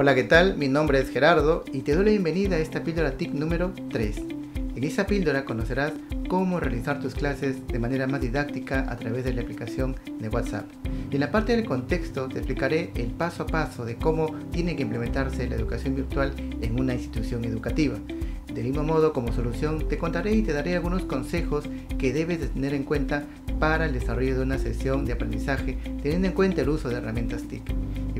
Hola, ¿qué tal? Mi nombre es Gerardo y te doy la bienvenida a esta píldora TIC número 3. En esa píldora conocerás cómo realizar tus clases de manera más didáctica a través de la aplicación de WhatsApp. Y en la parte del contexto te explicaré el paso a paso de cómo tiene que implementarse la educación virtual en una institución educativa. Del mismo modo, como solución, te contaré y te daré algunos consejos que debes tener en cuenta para el desarrollo de una sesión de aprendizaje, teniendo en cuenta el uso de herramientas TIC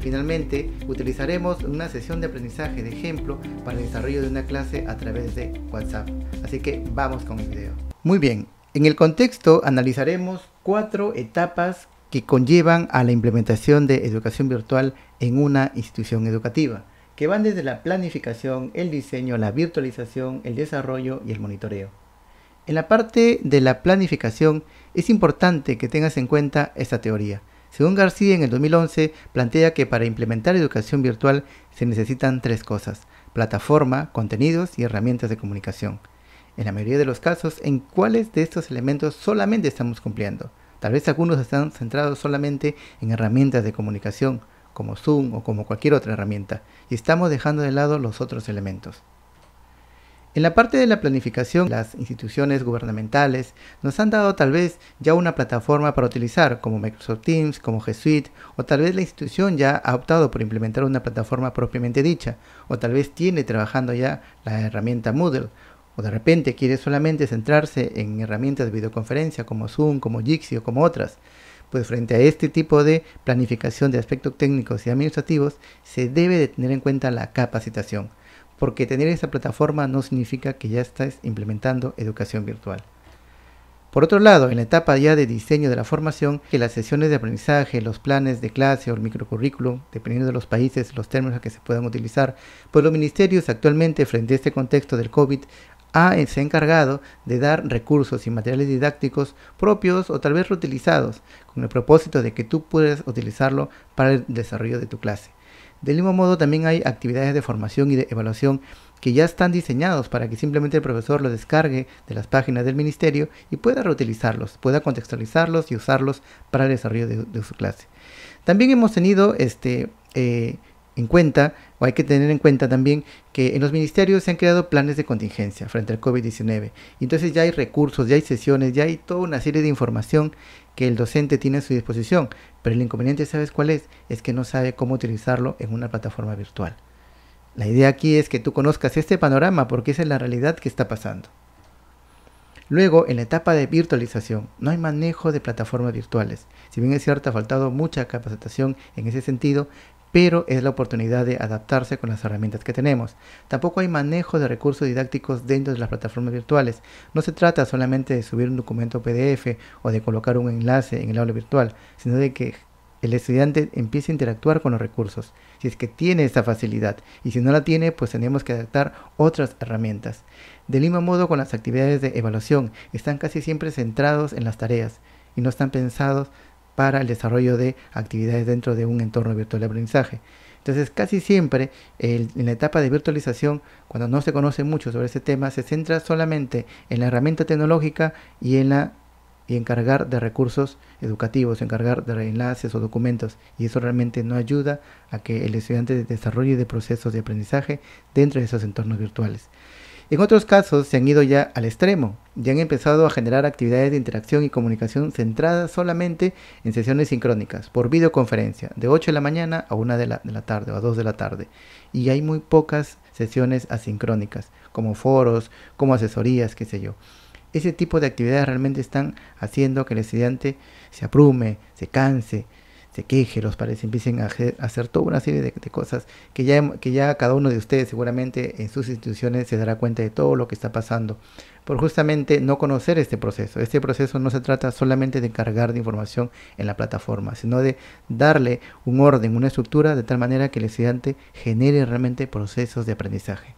finalmente, utilizaremos una sesión de aprendizaje de ejemplo para el desarrollo de una clase a través de WhatsApp. Así que vamos con el video. Muy bien, en el contexto analizaremos cuatro etapas que conllevan a la implementación de educación virtual en una institución educativa, que van desde la planificación, el diseño, la virtualización, el desarrollo y el monitoreo. En la parte de la planificación es importante que tengas en cuenta esta teoría, según García, en el 2011 plantea que para implementar educación virtual se necesitan tres cosas, plataforma, contenidos y herramientas de comunicación. En la mayoría de los casos, ¿en cuáles de estos elementos solamente estamos cumpliendo? Tal vez algunos están centrados solamente en herramientas de comunicación, como Zoom o como cualquier otra herramienta, y estamos dejando de lado los otros elementos. En la parte de la planificación, las instituciones gubernamentales nos han dado tal vez ya una plataforma para utilizar, como Microsoft Teams, como G Suite, o tal vez la institución ya ha optado por implementar una plataforma propiamente dicha, o tal vez tiene trabajando ya la herramienta Moodle, o de repente quiere solamente centrarse en herramientas de videoconferencia como Zoom, como Jitsi o como otras. Pues frente a este tipo de planificación de aspectos técnicos y administrativos, se debe de tener en cuenta la capacitación porque tener esa plataforma no significa que ya estés implementando educación virtual. Por otro lado, en la etapa ya de diseño de la formación, que las sesiones de aprendizaje, los planes de clase o el microcurrículum, dependiendo de los países, los términos a que se puedan utilizar, pues los ministerios actualmente, frente a este contexto del COVID, eh, se han encargado de dar recursos y materiales didácticos propios o tal vez reutilizados, con el propósito de que tú puedas utilizarlo para el desarrollo de tu clase. Del mismo modo, también hay actividades de formación y de evaluación que ya están diseñados para que simplemente el profesor los descargue de las páginas del ministerio y pueda reutilizarlos, pueda contextualizarlos y usarlos para el desarrollo de, su clase. También hemos tenido este, eh, en cuenta, o hay que tener en cuenta también, que en los ministerios se han creado planes de contingencia frente al COVID-19. Entonces ya hay recursos, ya hay sesiones, ya hay toda una serie de información que el docente tiene a su disposición. Pero el inconveniente, ¿sabes cuál es? Es que no sabe cómo utilizarlo en una plataforma virtual. La idea aquí es que tú conozcas este panorama porque esa es la realidad que está pasando. Luego, en la etapa de virtualización, no hay manejo de plataformas virtuales. Si bien es cierto, ha faltado mucha capacitación en ese sentido, pero es la oportunidad de adaptarse con las herramientas que tenemos. Tampoco hay manejo de recursos didácticos dentro de las plataformas virtuales. No se trata solamente de subir un documento PDF o de colocar un enlace en el aula virtual, sino de que el estudiante empiece a interactuar con los recursos, si es que tiene esa facilidad, y si no la tiene, pues tenemos que adaptar otras herramientas. Del mismo modo con las actividades de evaluación, están casi siempre centrados en las tareas y no están pensados para el desarrollo de actividades dentro de un entorno virtual de aprendizaje. Entonces, casi siempre en la etapa de virtualización, cuando no se conoce mucho sobre ese tema, se centra solamente en la herramienta tecnológica y en la y encargar de recursos educativos, encargar de enlaces o documentos. Y eso realmente no ayuda a que el estudiante desarrolle procesos de aprendizaje dentro de esos entornos virtuales. En otros casos se han ido ya al extremo y han empezado a generar actividades de interacción y comunicación centradas solamente en sesiones sincrónicas, por videoconferencia, de 8 de la mañana a 1 de la, tarde o a 2 de la tarde. Y hay muy pocas sesiones asincrónicas, como foros, como asesorías, qué sé yo. Ese tipo de actividades realmente están haciendo que el estudiante se aprume, se canse, este, se queje, los padres empiecen a hacer, toda una serie de, cosas que ya, que ya cada uno de ustedes seguramente en sus instituciones se dará cuenta de todo lo que está pasando, por justamente no conocer este proceso. Este proceso no se trata solamente de cargar de información en la plataforma, sino de darle un orden, una estructura, de tal manera que el estudiante genere realmente procesos de aprendizaje.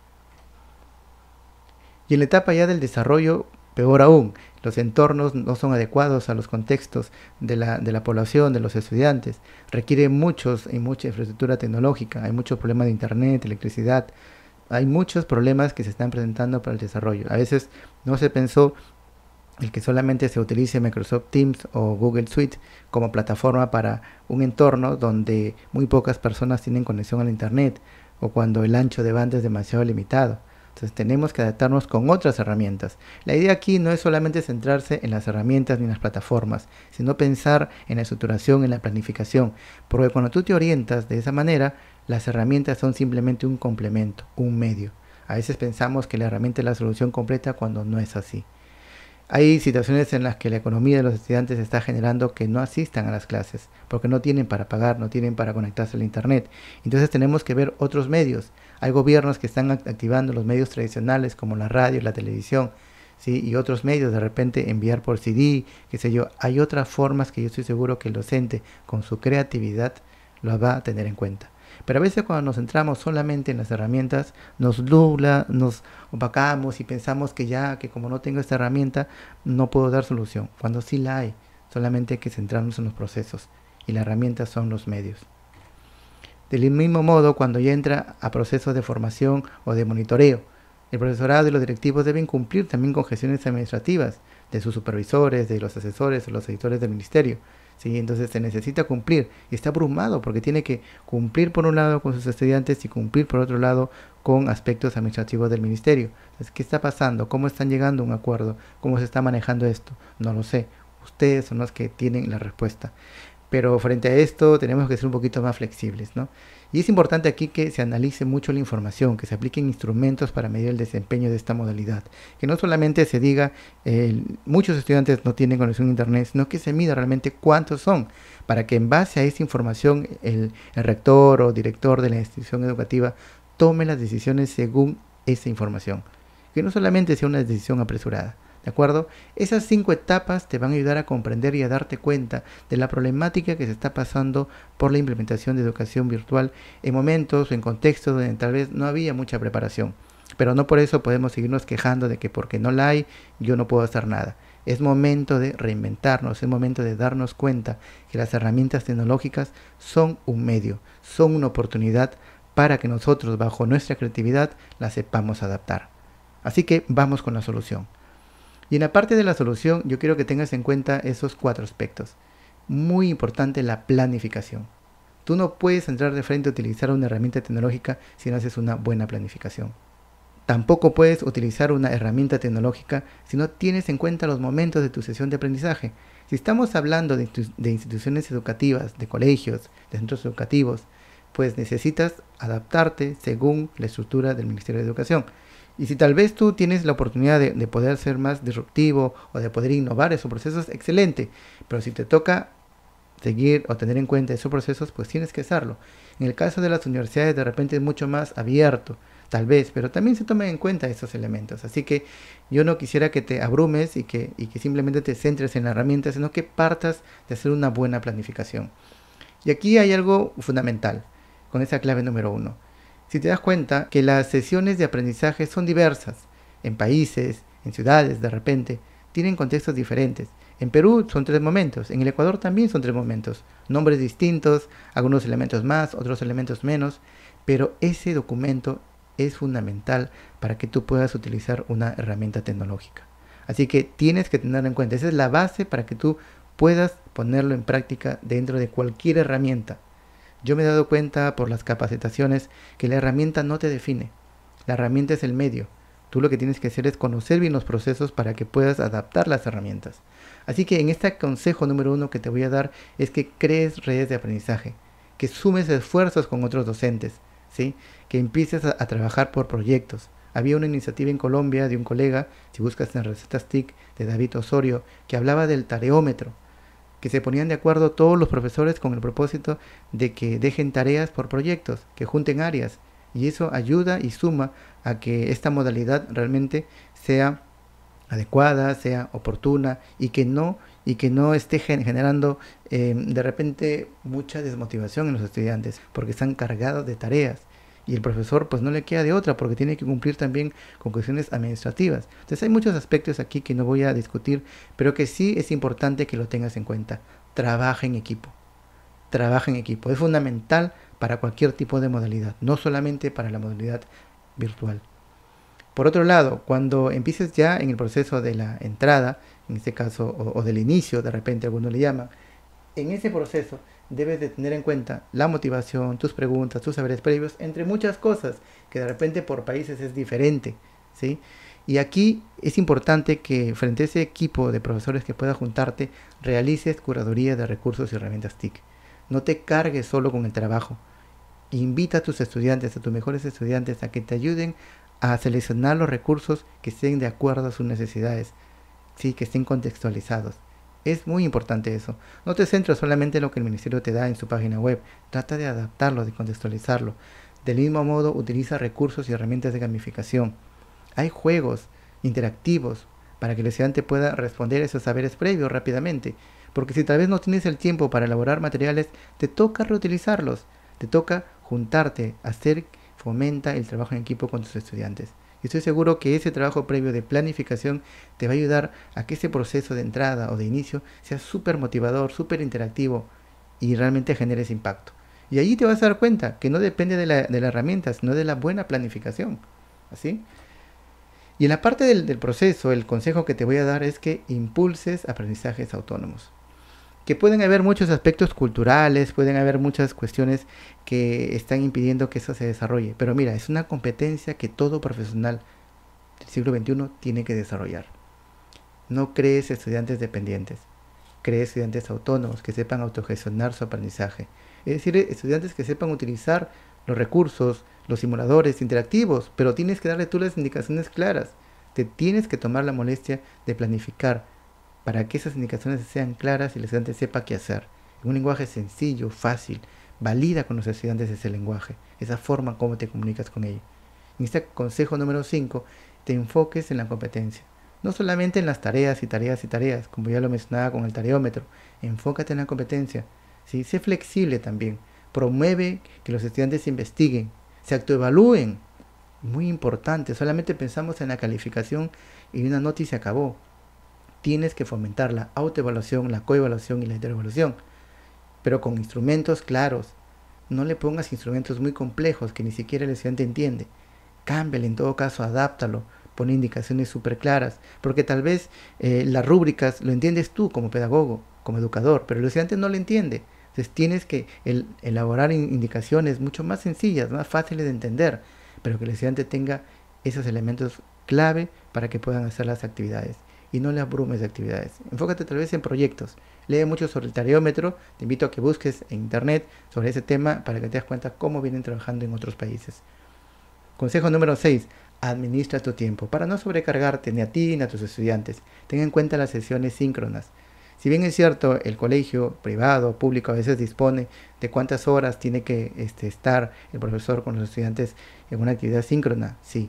Y en la etapa ya del desarrollo, peor aún, los entornos no son adecuados a los contextos de la, de la población, de los estudiantes. Requiere muchos y mucha infraestructura tecnológica. Hay muchos problemas de internet, electricidad. Hay muchos problemas que se están presentando para el desarrollo. A veces no se pensó el que solamente se utilice Microsoft Teams o Google Suite como plataforma para un entorno donde muy pocas personas tienen conexión al Internet o cuando el ancho de banda es demasiado limitado. Entonces tenemos que adaptarnos con otras herramientas. La idea aquí no es solamente centrarse en las herramientas ni en las plataformas, sino pensar en la estructuración, en la planificación, porque cuando tú te orientas de esa manera, las herramientas son simplemente un complemento, un medio. A veces pensamos que la herramienta es la solución completa cuando no es así. Hay situaciones en las que la economía de los estudiantes está generando que no asistan a las clases, porque no tienen para pagar, no tienen para conectarse al Internet. Entonces tenemos que ver otros medios. Hay gobiernos que están activando los medios tradicionales como la radio, la televisión, ¿sí? y otros medios, de repente enviar por CD, qué sé yo. Hay otras formas que yo estoy seguro que el docente, con su creatividad, las va a tener en cuenta. Pero a veces cuando nos centramos solamente en las herramientas, nos dubla, nos opacamos y pensamos que ya, que como no tengo esta herramienta, no puedo dar solución. Cuando sí la hay, solamente hay que centrarnos en los procesos y las herramientas son los medios. Del mismo modo, cuando ya entra a procesos de formación o de monitoreo, el profesorado y los directivos deben cumplir también con gestiones administrativas de sus supervisores, de los asesores o los editores del ministerio, ¿sí? Entonces se necesita cumplir y está abrumado porque tiene que cumplir por un lado con sus estudiantes y cumplir por otro lado con aspectos administrativos del ministerio. Entonces, ¿qué está pasando? ¿Cómo están llegando a un acuerdo? ¿Cómo se está manejando esto? No lo sé. Ustedes son los que tienen la respuesta. Pero frente a esto tenemos que ser un poquito más flexibles, ¿no? Y es importante aquí que se analice mucho la información, que se apliquen instrumentos para medir el desempeño de esta modalidad. Que no solamente se diga, muchos estudiantes no tienen conexión a Internet, sino que se mida realmente cuántos son, para que en base a esa información el rector o director de la institución educativa tome las decisiones según esa información. Que no solamente sea una decisión apresurada. ¿De acuerdo? Esas cinco etapas te van a ayudar a comprender y a darte cuenta de la problemática que se está pasando por la implementación de educación virtual en momentos, o en contextos donde tal vez no había mucha preparación. Pero no por eso podemos seguirnos quejando de que porque no la hay, yo no puedo hacer nada. Es momento de reinventarnos, es momento de darnos cuenta que las herramientas tecnológicas son un medio, son una oportunidad para que nosotros bajo nuestra creatividad las sepamos adaptar. Así que vamos con la solución. Y en la parte de la solución, yo quiero que tengas en cuenta esos cuatro aspectos. Muy importante la planificación. Tú no puedes entrar de frente a utilizar una herramienta tecnológica si no haces una buena planificación. Tampoco puedes utilizar una herramienta tecnológica si no tienes en cuenta los momentos de tu sesión de aprendizaje. Si estamos hablando de, de instituciones educativas, de colegios, de centros educativos, pues necesitas adaptarte según la estructura del Ministerio de Educación. Y si tal vez tú tienes la oportunidad de, poder ser más disruptivo o de poder innovar esos procesos, excelente. Pero si te toca seguir o tener en cuenta esos procesos, pues tienes que hacerlo. En el caso de las universidades, de repente es mucho más abierto, tal vez, pero también se toman en cuenta esos elementos. Así que yo no quisiera que te abrumes y que, y que simplemente te centres en la herramienta, sino que partas de hacer una buena planificación. Y aquí hay algo fundamental, con esa clave número uno si te das cuenta que las sesiones de aprendizaje son diversas, en países, en ciudades de repente, tienen contextos diferentes. En Perú son tres momentos, en el Ecuador también son tres momentos, nombres distintos, algunos elementos más, otros elementos menos, pero ese documento es fundamental para que tú puedas utilizar una herramienta tecnológica. Así que tienes que tenerlo en cuenta, esa es la base para que tú puedas ponerlo en práctica dentro de cualquier herramienta, yo me he dado cuenta por las capacitaciones que la herramienta no te define. La herramienta es el medio. Tú lo que tienes que hacer es conocer bien los procesos para que puedas adaptar las herramientas. Así que en este consejo número uno que te voy a dar es que crees redes de aprendizaje, que sumes esfuerzos con otros docentes, ¿sí? que empieces a, trabajar por proyectos, había una iniciativa en Colombia de un colega, si buscas en recetas TIC, de David Osorio, que hablaba del tareómetro que se ponían de acuerdo todos los profesores con el propósito de que dejen tareas por proyectos, que junten áreas, y eso ayuda y suma a que esta modalidad realmente sea adecuada, sea oportuna y que no y que no esté generando eh, de repente mucha desmotivación en los estudiantes porque están cargados de tareas y el profesor pues no le queda de otra porque tiene que cumplir también con cuestiones administrativas. Entonces hay muchos aspectos aquí que no voy a discutir, pero que sí es importante que lo tengas en cuenta. Trabaja en equipo. Trabaja en equipo. Es fundamental para cualquier tipo de modalidad, no solamente para la modalidad virtual. Por otro lado, cuando empieces ya en el proceso de la entrada, en este caso, o, del inicio, de repente alguno le llama, en ese proceso debes de tener en cuenta la motivación, tus preguntas, tus saberes previos, entre muchas cosas que de repente por países es diferente, ¿sí? Y aquí es importante que frente a ese equipo de profesores que pueda juntarte, realices curaduría de recursos y herramientas TIC. No te cargues solo con el trabajo. Invita a tus estudiantes, a tus mejores estudiantes, a que te ayuden a seleccionar los recursos que estén de acuerdo a sus necesidades, ¿sí? que estén contextualizados. Es muy importante eso. No te centras solamente en lo que el ministerio te da en su página web. Trata de adaptarlo, de contextualizarlo. Del mismo modo, utiliza recursos y herramientas de gamificación. Hay juegos interactivos para que el estudiante pueda responder esos saberes previos rápidamente. Porque si tal vez no tienes el tiempo para elaborar materiales, te toca reutilizarlos. Te toca juntarte, hacer, fomenta el trabajo en equipo con tus estudiantes. Y estoy seguro que ese trabajo previo de planificación te va a ayudar a que ese proceso de entrada o de inicio sea súper motivador, súper interactivo y realmente genere ese impacto. Y allí te vas a dar cuenta que no depende de la, herramientas, herramienta, sino de la buena planificación. ¿Así? Y en la parte del, del proceso, el consejo que te voy a dar es que impulses aprendizajes autónomos que pueden haber muchos aspectos culturales, pueden haber muchas cuestiones que están impidiendo que eso se desarrolle. Pero mira, es una competencia que todo profesional del siglo XXI tiene que desarrollar. No crees estudiantes dependientes, crees estudiantes autónomos que sepan autogestionar su aprendizaje. Es decir, estudiantes que sepan utilizar los recursos, los simuladores interactivos, pero tienes que darle tú las indicaciones claras. Te tienes que tomar la molestia de planificar, para que esas indicaciones sean claras y el estudiante sepa qué hacer. un lenguaje sencillo, fácil, valida con los estudiantes ese lenguaje, esa forma como te comunicas con ellos. En este consejo número 5, te enfoques en la competencia. No solamente en las tareas y tareas y tareas, como ya lo mencionaba con el tareómetro, enfócate en la competencia. Sé flexible también. Promueve que los estudiantes se investiguen, se autoevalúen. Muy importante, solamente pensamos en la calificación y una nota y se acabó tienes que fomentar la autoevaluación, la coevaluación y la interevaluación, pero con instrumentos claros. No le pongas instrumentos muy complejos que ni siquiera el estudiante entiende. Cámbiale, en todo caso, adáptalo, Pon indicaciones súper claras, porque tal vez eh, las rúbricas lo entiendes tú como pedagogo, como educador, pero el estudiante no lo entiende. Entonces tienes que elaborar indicaciones mucho más sencillas, más fáciles de entender, pero que el estudiante tenga esos elementos clave para que puedan hacer las actividades y no le abrumes de actividades. Enfócate tal vez en proyectos. Lee mucho sobre el tareómetro. Te invito a que busques en internet sobre ese tema para que te des cuenta cómo vienen trabajando en otros países. Consejo número 6. Administra tu tiempo para no sobrecargarte ni a ti ni a tus estudiantes. Ten en cuenta las sesiones síncronas. Si bien es cierto, el colegio privado, o público, a veces dispone de cuántas horas tiene que este, estar el profesor con los estudiantes en una actividad síncrona, sí.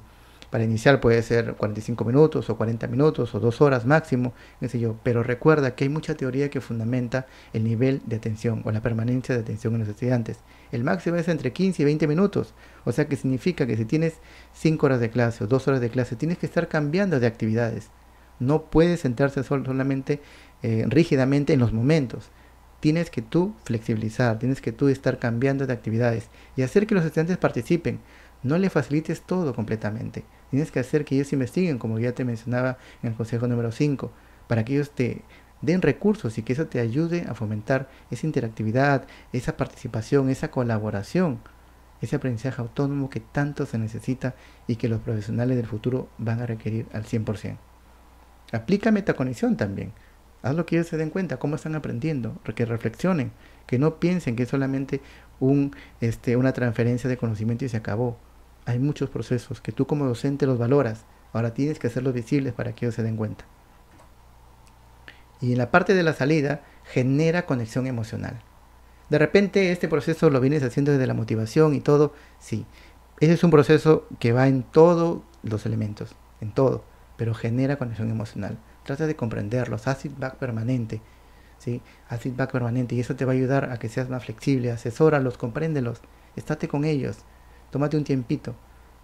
Para iniciar puede ser 45 minutos o 40 minutos o dos horas máximo, qué sé yo, pero recuerda que hay mucha teoría que fundamenta el nivel de atención o la permanencia de atención en los estudiantes. El máximo es entre 15 y 20 minutos, o sea que significa que si tienes 5 horas de clase o 2 horas de clase, tienes que estar cambiando de actividades. No puedes sentarse solamente eh, rígidamente en los momentos tienes que tú flexibilizar, tienes que tú estar cambiando de actividades y hacer que los estudiantes participen. No le facilites todo completamente. Tienes que hacer que ellos investiguen, como ya te mencionaba en el consejo número 5, para que ellos te den recursos y que eso te ayude a fomentar esa interactividad, esa participación, esa colaboración, ese aprendizaje autónomo que tanto se necesita y que los profesionales del futuro van a requerir al 100%. Aplica metaconexión también. Haz que ellos se den cuenta, cómo están aprendiendo, que reflexionen, que no piensen que es solamente un, este, una transferencia de conocimiento y se acabó hay muchos procesos que tú como docente los valoras. Ahora tienes que hacerlos visibles para que ellos se den cuenta. Y en la parte de la salida genera conexión emocional. De repente este proceso lo vienes haciendo desde la motivación y todo, sí. Ese es un proceso que va en todos los elementos, en todo, pero genera conexión emocional. Trata de comprenderlos, haz feedback permanente, ¿sí? Haz feedback permanente y eso te va a ayudar a que seas más flexible, asesóralos, compréndelos, estate con ellos, tómate un tiempito,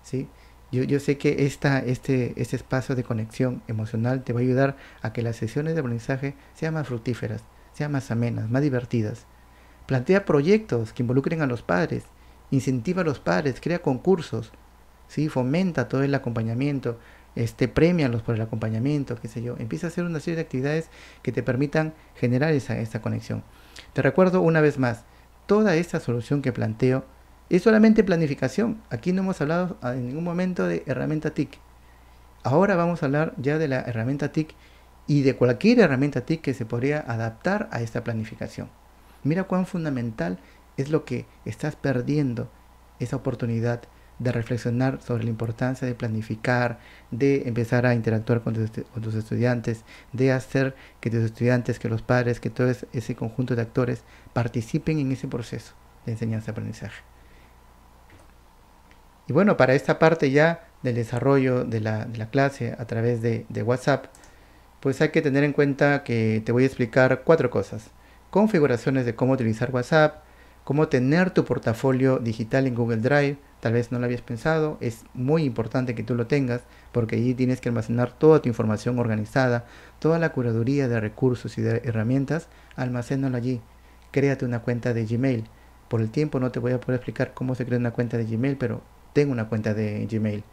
¿sí? Yo, yo sé que este, este espacio de conexión emocional te va a ayudar a que las sesiones de aprendizaje sean más fructíferas, sean más amenas, más divertidas. Plantea proyectos que involucren a los padres, incentiva a los padres, crea concursos, ¿sí? fomenta todo el acompañamiento, este, premialos por el acompañamiento, qué sé yo. Empieza a hacer una serie de actividades que te permitan generar esa, esa conexión. Te recuerdo una vez más, toda esta solución que planteo es solamente planificación. Aquí no hemos hablado ah, en ningún momento de herramienta TIC. Ahora vamos a hablar ya de la herramienta TIC y de cualquier herramienta TIC que se podría adaptar a esta planificación. Mira cuán fundamental es lo que estás perdiendo esa oportunidad de reflexionar sobre la importancia de planificar, de empezar a interactuar con tus, este, estudiantes, de hacer que tus estudiantes, que los padres, que todo ese conjunto de actores participen en ese proceso de enseñanza-aprendizaje. Y bueno, para esta parte ya del desarrollo de la, clase a través de, de WhatsApp, pues hay que tener en cuenta que te voy a explicar cuatro cosas. Configuraciones de cómo utilizar WhatsApp, cómo tener tu portafolio digital en Google Drive, tal vez no lo habías pensado, es muy importante que tú lo tengas porque allí tienes que almacenar toda tu información organizada, toda la curaduría de recursos y de herramientas, almacénalo allí, créate una cuenta de Gmail. Por el tiempo no te voy a poder explicar cómo se crea una cuenta de Gmail, pero tengo una cuenta de Gmail.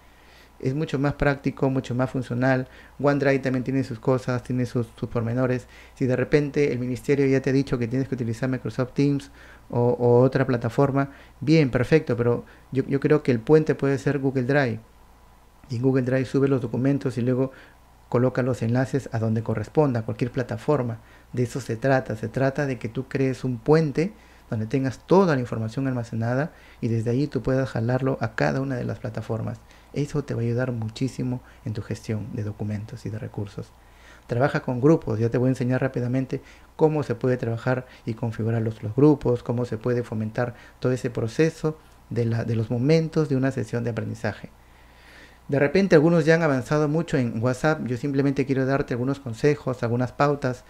Es mucho más práctico, mucho más funcional. OneDrive también tiene sus cosas, tiene sus, pormenores. Si de repente el ministerio ya te ha dicho que tienes que utilizar Microsoft Teams o, otra plataforma, bien, perfecto, pero yo, creo que el puente puede ser Google Drive. Y Google Drive sube los documentos y luego coloca los enlaces a donde corresponda, a cualquier plataforma. De eso se trata. Se trata de que tú crees un puente donde tengas toda la información almacenada y desde ahí tú puedas jalarlo a cada una de las plataformas. Eso te va a ayudar muchísimo en tu gestión de documentos y de recursos. Trabaja con grupos, ya te voy a enseñar rápidamente cómo se puede trabajar y configurar los, grupos, cómo se puede fomentar todo ese proceso de los momentos de una sesión de aprendizaje. De repente algunos ya han avanzado mucho en WhatsApp, yo simplemente quiero darte algunos consejos, algunas pautas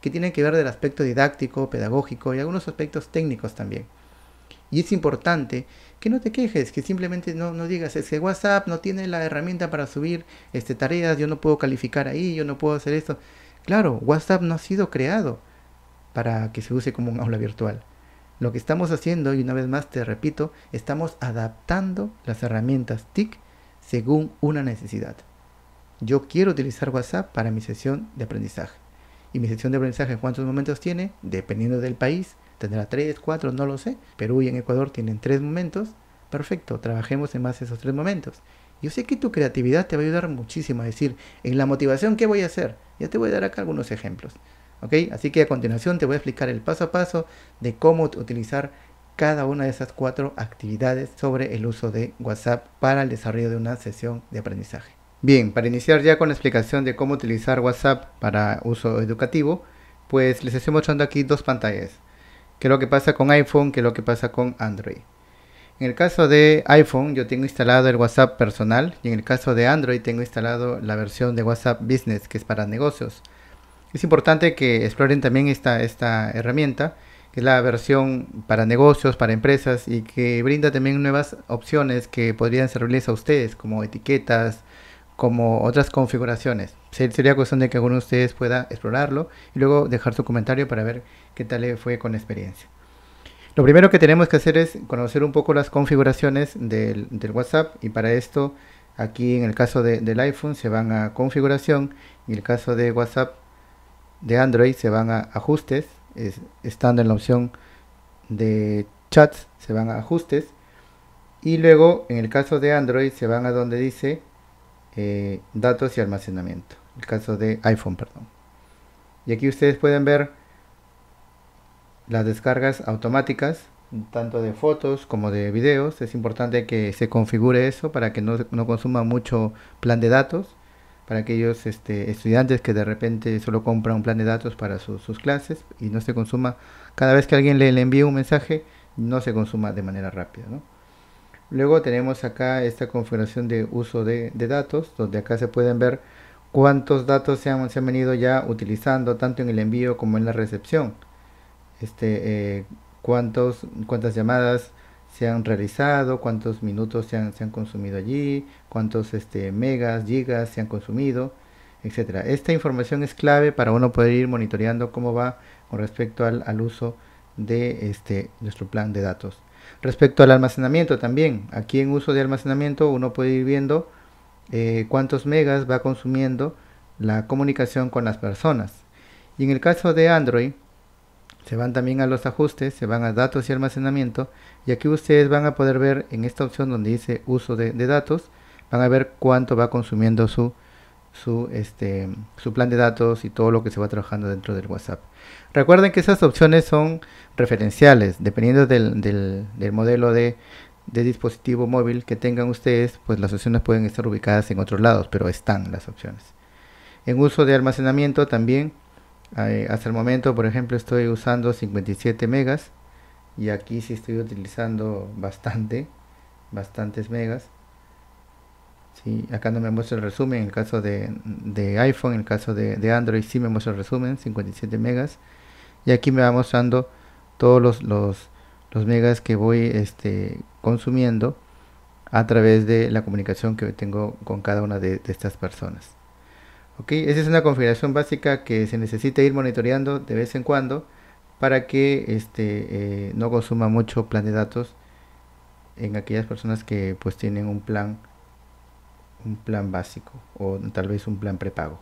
que tienen que ver del aspecto didáctico, pedagógico y algunos aspectos técnicos también. Y es importante que no te quejes, que simplemente no, digas, es que WhatsApp no tiene la herramienta para subir este, tareas, yo no puedo calificar ahí, yo no puedo hacer esto. Claro, WhatsApp no ha sido creado para que se use como un aula virtual. Lo que estamos haciendo, y una vez más te repito, estamos adaptando las herramientas TIC según una necesidad. Yo quiero utilizar WhatsApp para mi sesión de aprendizaje. Y mi sesión de aprendizaje, ¿cuántos momentos tiene? Dependiendo del país, tendrá tres, cuatro, no lo sé. Perú y en Ecuador tienen tres momentos. Perfecto, trabajemos en más de esos tres momentos. Yo sé que tu creatividad te va a ayudar muchísimo a decir, en la motivación, ¿qué voy a hacer? Ya te voy a dar acá algunos ejemplos. ¿ok? Así que a continuación te voy a explicar el paso a paso de cómo utilizar cada una de esas cuatro actividades sobre el uso de WhatsApp para el desarrollo de una sesión de aprendizaje. Bien, para iniciar ya con la explicación de cómo utilizar WhatsApp para uso educativo, pues les estoy mostrando aquí dos pantallas. Que es lo que pasa con iPhone, que es lo que pasa con Android. En el caso de iPhone yo tengo instalado el WhatsApp personal y en el caso de Android tengo instalado la versión de WhatsApp Business que es para negocios. Es importante que exploren también esta, esta herramienta que es la versión para negocios, para empresas y que brinda también nuevas opciones que podrían servirles a ustedes como etiquetas, como otras configuraciones. Sería cuestión de que alguno de ustedes pueda explorarlo y luego dejar su comentario para ver qué tal le fue con experiencia. Lo primero que tenemos que hacer es conocer un poco las configuraciones del, WhatsApp y para esto aquí en el caso del iPhone se van a configuración y en el caso de WhatsApp de Android se van a ajustes, estando en la opción de chats se van a ajustes y luego en el caso de Android se van a donde dice eh, datos y almacenamiento. El caso de iPhone, perdón. Y aquí ustedes pueden ver las descargas automáticas, tanto de fotos como de videos. Es importante que se configure eso para que no, consuma mucho plan de datos. Para aquellos este, estudiantes que de repente solo compran un plan de datos para sus clases y no se consuma, cada vez que alguien le, le envíe un mensaje, no se consuma de manera rápida. ¿no? Luego tenemos acá esta configuración de uso de, datos, donde acá se pueden ver cuántos datos se han, venido ya utilizando, tanto en el envío como en la recepción. Este, eh, cuántos, cuántas llamadas se han realizado, cuántos minutos se han, consumido allí, cuántos este, megas, gigas se han consumido, etc. Esta información es clave para uno poder ir monitoreando cómo va con respecto al, al uso de este, nuestro plan de datos. Respecto al almacenamiento también, aquí en uso de almacenamiento uno puede ir viendo eh, cuántos megas va consumiendo la comunicación con las personas. Y en el caso de Android, se van también a los ajustes, se van a datos y almacenamiento y aquí ustedes van a poder ver en esta opción donde dice uso de datos, van a ver cuánto va consumiendo su su, este, su plan de datos y todo lo que se va trabajando dentro del WhatsApp. Recuerden que esas opciones son referenciales, dependiendo del, modelo de, dispositivo móvil que tengan ustedes, pues las opciones pueden estar ubicadas en otros lados, pero están las opciones. En uso de almacenamiento también, hasta el momento, por ejemplo, estoy usando 57 megas y aquí sí estoy utilizando bastante, bastantes megas acá no me muestra el resumen, en el caso de, iPhone, en el caso de, Android sí me muestra el resumen, 57 megas. Y aquí me va mostrando todos los, megas que voy este, consumiendo a través de la comunicación que tengo con cada una de, estas personas. ok Esa es una configuración básica que se necesita ir monitoreando de vez en cuando para que este, eh, no consuma mucho plan de datos en aquellas personas que pues tienen un plan un plan básico o tal vez un plan prepago.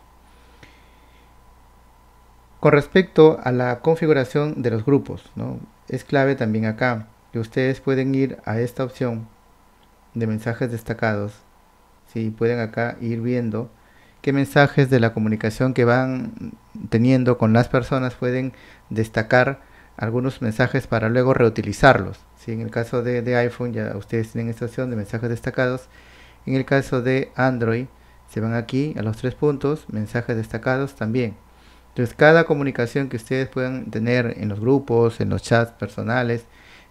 Con respecto a la configuración de los grupos, ¿no? es clave también acá que ustedes pueden ir a esta opción de mensajes destacados. si Pueden acá ir viendo qué mensajes de la comunicación que van teniendo con las personas pueden destacar algunos mensajes para luego reutilizarlos. si En el caso de, de iPhone ya ustedes tienen esta opción de mensajes destacados en el caso de Android, se van aquí a los tres puntos, mensajes destacados también. Entonces, cada comunicación que ustedes puedan tener en los grupos, en los chats personales,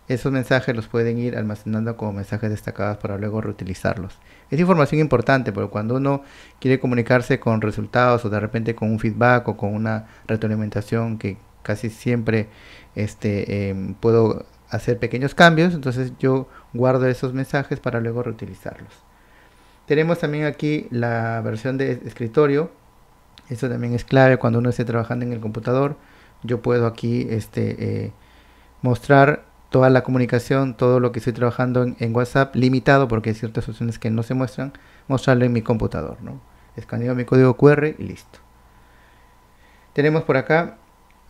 esos mensajes los pueden ir almacenando como mensajes destacados para luego reutilizarlos. Es información importante, porque cuando uno quiere comunicarse con resultados o de repente con un feedback o con una retroalimentación que casi siempre este, em, puedo hacer pequeños cambios, entonces yo guardo esos mensajes para luego reutilizarlos. Tenemos también aquí la versión de escritorio. Eso también es clave cuando uno esté trabajando en el computador. Yo puedo aquí este, eh, mostrar toda la comunicación, todo lo que estoy trabajando en, WhatsApp, limitado porque hay ciertas opciones que no se muestran, mostrarlo en mi computador. ¿no? Escaneo mi código QR y listo. Tenemos por acá,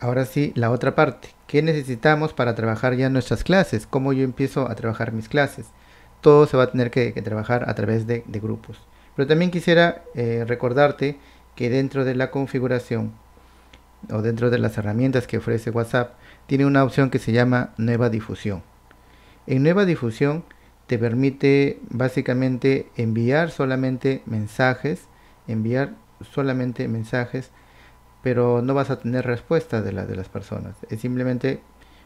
ahora sí, la otra parte. ¿Qué necesitamos para trabajar ya nuestras clases? ¿Cómo yo empiezo a trabajar mis clases? todo se va a tener que, trabajar a través de, grupos. Pero también quisiera eh, recordarte que dentro de la configuración o dentro de las herramientas que ofrece WhatsApp, tiene una opción que se llama Nueva Difusión. En Nueva Difusión te permite básicamente enviar solamente mensajes, enviar solamente mensajes, pero no vas a tener respuesta de, de las personas. Es simplemente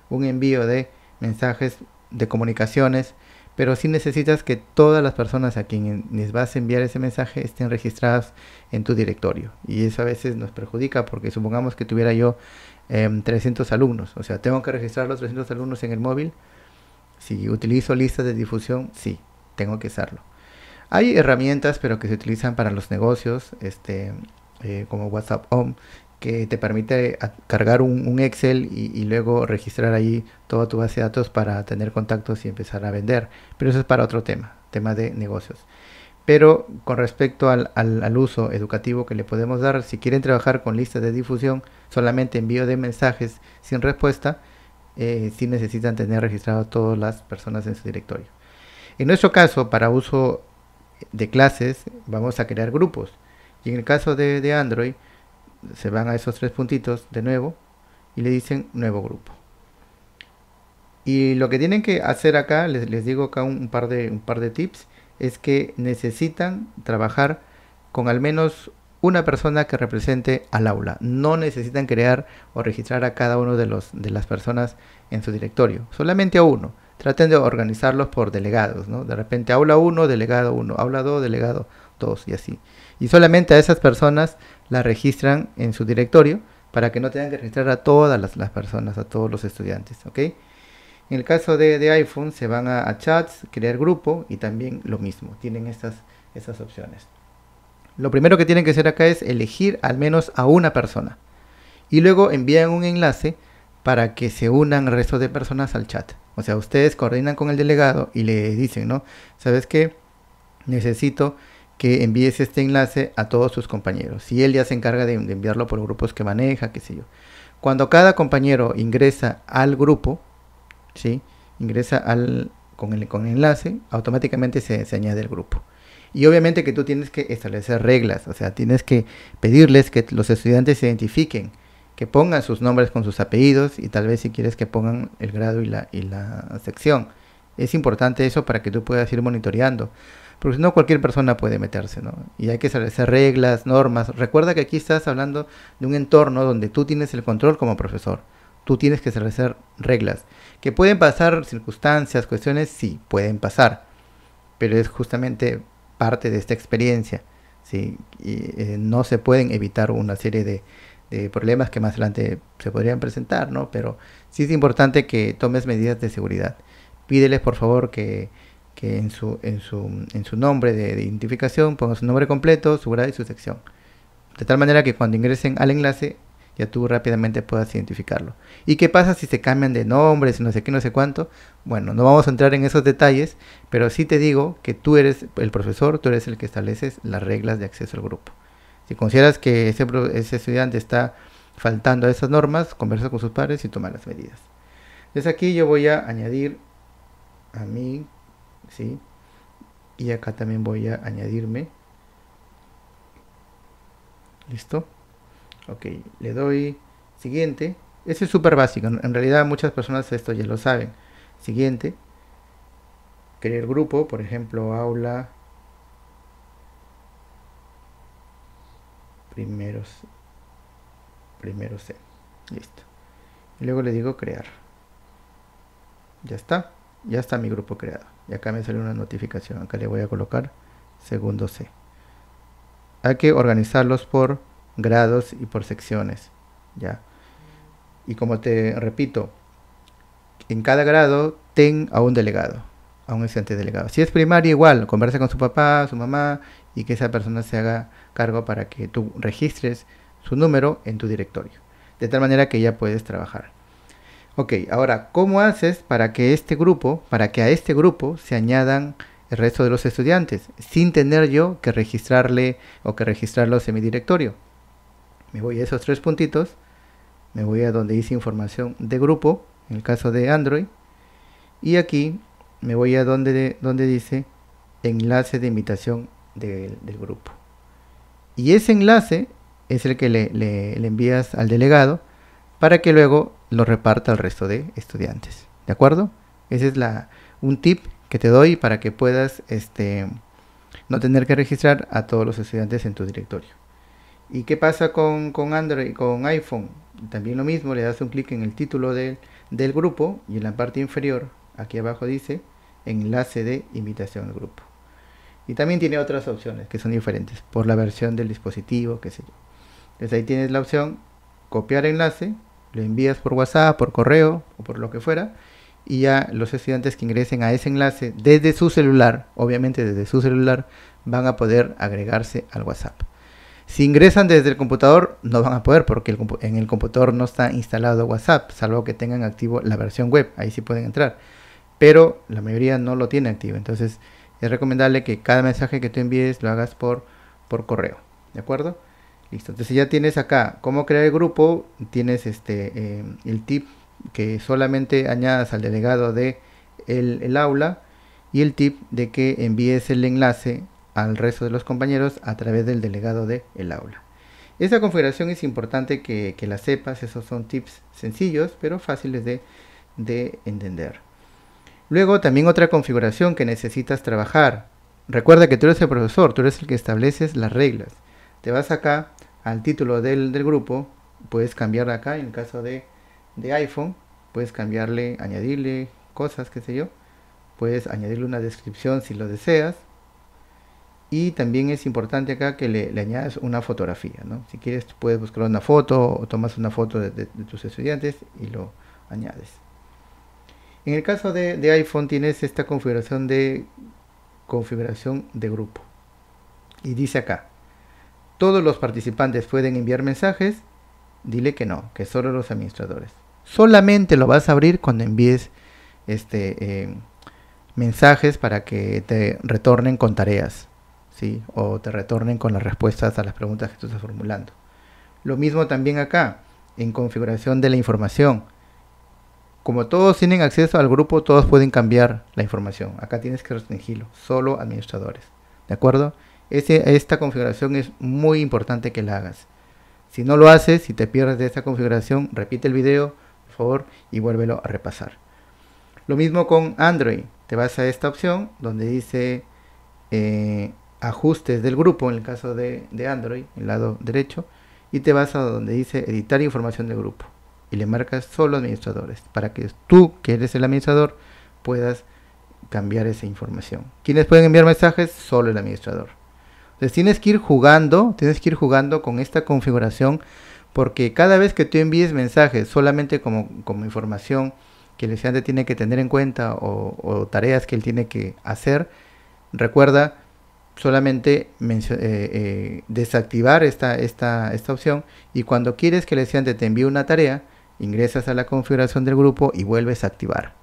un envío de mensajes de comunicaciones pero sí necesitas que todas las personas a quienes vas a enviar ese mensaje estén registradas en tu directorio. Y eso a veces nos perjudica porque supongamos que tuviera yo 300 em, alumnos, o sea, tengo que registrar los 300 alumnos en el móvil. Si utilizo listas de difusión, sí, tengo que hacerlo. Hay herramientas, pero que se utilizan para los negocios, este, eh, como WhatsApp Home, que te permite cargar un, Excel y, luego registrar ahí toda tu base de datos para tener contactos y empezar a vender. Pero eso es para otro tema, tema de negocios. Pero con respecto al, uso educativo que le podemos dar, si quieren trabajar con listas de difusión, solamente envío de mensajes sin respuesta, eh, si necesitan tener registradas todas las personas en su directorio. En nuestro caso, para uso de clases, vamos a crear grupos. Y en el caso de Android, se van a esos tres puntitos de nuevo y le dicen nuevo grupo. Y lo que tienen que hacer acá, les, digo acá un, par de, un par de tips, es que necesitan trabajar con al menos una persona que represente al aula. No necesitan crear o registrar a cada uno de, los, de las personas en su directorio, solamente a uno. Traten de organizarlos por delegados, ¿no? De repente aula 1, delegado 1, aula 2, delegado 2 y así. Y solamente a esas personas la registran en su directorio para que no tengan que registrar a todas las, personas, a todos los estudiantes, ¿ok? En el caso de, iPhone se van a, chats, crear grupo y también lo mismo, tienen estas, opciones. Lo primero que tienen que hacer acá es elegir al menos a una persona y luego envían un enlace para que se unan el resto de personas al chat. O sea, ustedes coordinan con el delegado y le dicen, ¿no? ¿Sabes qué? Necesito que envíes este enlace a todos sus compañeros. si él ya se encarga de, enviarlo por grupos que maneja, qué sé yo. Cuando cada compañero ingresa al grupo, ¿sí? ingresa al, con, el, con enlace, automáticamente se, añade el grupo. Y obviamente que tú tienes que establecer reglas, o sea, tienes que pedirles que los estudiantes se identifiquen, que pongan sus nombres con sus apellidos y tal vez si quieres que pongan el grado y la, y la sección. Es importante eso para que tú puedas ir monitoreando porque si no cualquier persona puede meterse, ¿no? Y hay que establecer reglas, normas. Recuerda que aquí estás hablando de un entorno donde tú tienes el control como profesor. Tú tienes que establecer reglas. Que pueden pasar circunstancias, cuestiones, sí, pueden pasar. Pero es justamente parte de esta experiencia. ¿sí? Y, eh, no se pueden evitar una serie de problemas que más adelante se podrían presentar, ¿no? Pero sí es importante que tomes medidas de seguridad. Pídeles, por favor, que en su, en su, nombre de, identificación pongo su nombre completo, su grado y su sección. De tal manera que cuando ingresen al enlace ya tú rápidamente puedas identificarlo. ¿Y qué pasa si se cambian de nombres, no sé qué, no sé cuánto? Bueno, no vamos a entrar en esos detalles, pero sí te digo que tú eres el profesor, tú eres el que estableces las reglas de acceso al grupo. Si consideras que ese, ese estudiante está faltando a esas normas, conversa con sus padres y toma las medidas. Desde aquí yo voy a añadir a mi ¿sí? Y acá también voy a añadirme. ¿Listo? Ok, le doy siguiente. Ese es súper básico. En realidad muchas personas esto ya lo saben. Siguiente. Crear grupo, por ejemplo, aula. Primeros. Primero C. Listo. Y luego le digo crear. Ya está. Ya está mi grupo creado y acá me sale una notificación acá le voy a colocar segundo C hay que organizarlos por grados y por secciones ya y como te repito en cada grado ten a un delegado a un estudiante delegado si es primaria igual conversa con su papá su mamá y que esa persona se haga cargo para que tú registres su número en tu directorio de tal manera que ya puedes trabajar Ok, ahora, ¿cómo haces para que este grupo, para que a este grupo se añadan el resto de los estudiantes, sin tener yo que registrarle o que registrarlos en mi directorio? Me voy a esos tres puntitos, me voy a donde dice información de grupo, en el caso de Android, y aquí me voy a donde, donde dice enlace de invitación del, grupo. Y ese enlace es el que le envías al delegado para que luego lo reparta al resto de estudiantes. ¿De acuerdo? Ese es la, un tip que te doy para que puedas este, no tener que registrar a todos los estudiantes en tu directorio. ¿Y qué pasa con, con Android, con iPhone? También lo mismo, le das un clic en el título del, del grupo y en la parte inferior, aquí abajo dice enlace de invitación al grupo. Y también tiene otras opciones que son diferentes por la versión del dispositivo, qué sé yo. Entonces ahí tienes la opción copiar enlace lo envías por WhatsApp, por correo o por lo que fuera, y ya los estudiantes que ingresen a ese enlace desde su celular, obviamente desde su celular, van a poder agregarse al WhatsApp. Si ingresan desde el computador, no van a poder porque en el computador no está instalado WhatsApp, salvo que tengan activo la versión web, ahí sí pueden entrar. Pero la mayoría no lo tiene activo, entonces es recomendable que cada mensaje que tú envíes lo hagas por, por correo, ¿de acuerdo? Listo. Entonces ya tienes acá cómo crear el grupo, tienes este eh, el tip que solamente añadas al delegado de el, aula y el tip de que envíes el enlace al resto de los compañeros a través del delegado de el aula. Esa configuración es importante que, la sepas, esos son tips sencillos pero fáciles de, de entender. Luego también otra configuración que necesitas trabajar. Recuerda que tú eres el profesor, tú eres el que estableces las reglas. Te vas acá al título del, grupo, puedes cambiar acá, en el caso de, iPhone, puedes cambiarle, añadirle cosas, qué sé yo. Puedes añadirle una descripción si lo deseas. Y también es importante acá que le, añades una fotografía, Si quieres puedes buscar una foto o tomas una foto de, tus estudiantes y lo añades. En el caso de, iPhone tienes esta configuración de configuración de grupo. Y dice acá, todos los participantes pueden enviar mensajes, dile que no, que solo los administradores. Solamente lo vas a abrir cuando envíes este, eh, mensajes para que te retornen con tareas, ¿sí? O te retornen con las respuestas a las preguntas que tú estás formulando. Lo mismo también acá, en configuración de la información. Como todos tienen acceso al grupo, todos pueden cambiar la información. Acá tienes que restringirlo, solo administradores. ¿De acuerdo? esta configuración es muy importante que la hagas. Si no lo haces, si te pierdes de esta configuración, repite el video, por favor, y vuélvelo a repasar. Lo mismo con Android. Te vas a esta opción donde dice eh, ajustes del grupo, en el caso de, de Android, el lado derecho, y te vas a donde dice editar información del grupo. Y le marcas solo administradores, para que tú, que eres el administrador, puedas cambiar esa información. ¿Quiénes pueden enviar mensajes? Solo el administrador. Entonces tienes que ir jugando, tienes que ir jugando con esta configuración porque cada vez que tú envíes mensajes solamente como, información que el estudiante tiene que tener en cuenta o, tareas que él tiene que hacer, recuerda solamente eh, eh, desactivar esta, esta, esta opción y cuando quieres que el estudiante te envíe una tarea, ingresas a la configuración del grupo y vuelves a activar.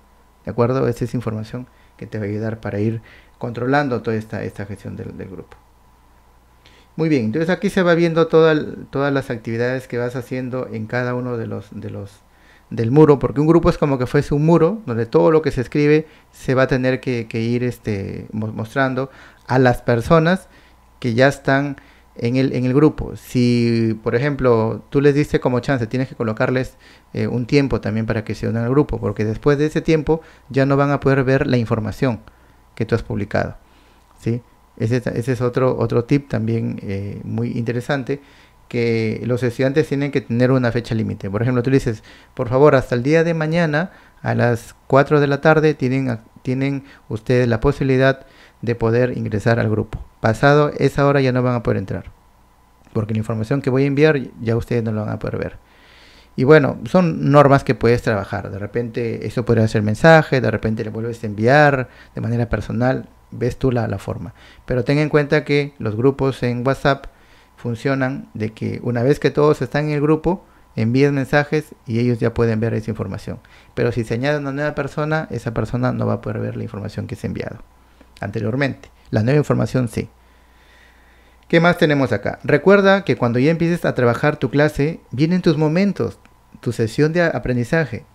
¿De acuerdo? Esta es información que te va a ayudar para ir controlando toda esta, esta gestión del grupo. Muy bien, entonces aquí se va viendo todas las actividades que vas haciendo en cada uno de los, de los del muro, porque un grupo es como que fuese un muro, donde todo lo que se escribe se va a tener que, ir este, mostrando a las personas que ya están en el, en el grupo. Si, por ejemplo, tú les diste como chance, tienes que colocarles eh, un tiempo también para que se unan al grupo, porque después de ese tiempo ya no van a poder ver la información que tú has publicado. ¿sí? Ese, es otro, otro tip también eh, muy interesante, que los estudiantes tienen que tener una fecha límite. Por ejemplo, tú dices, por favor, hasta el día de mañana a las 4 de la tarde tienen, tienen ustedes la posibilidad de poder ingresar al grupo. Pasado esa hora ya no van a poder entrar, porque la información que voy a enviar ya ustedes no la van a poder ver. Y bueno, son normas que puedes trabajar. De repente eso puede ser mensaje, de repente le vuelves a enviar de manera personal ves tú la, forma. Pero ten en cuenta que los grupos en WhatsApp funcionan de que una vez que todos están en el grupo, envíes mensajes y ellos ya pueden ver esa información. Pero si se añade una nueva persona, esa persona no va a poder ver la información que se ha enviado anteriormente. La nueva información sí. ¿Qué más tenemos acá? Recuerda que cuando ya empieces a trabajar tu clase, vienen tus momentos, tu sesión de aprendizaje.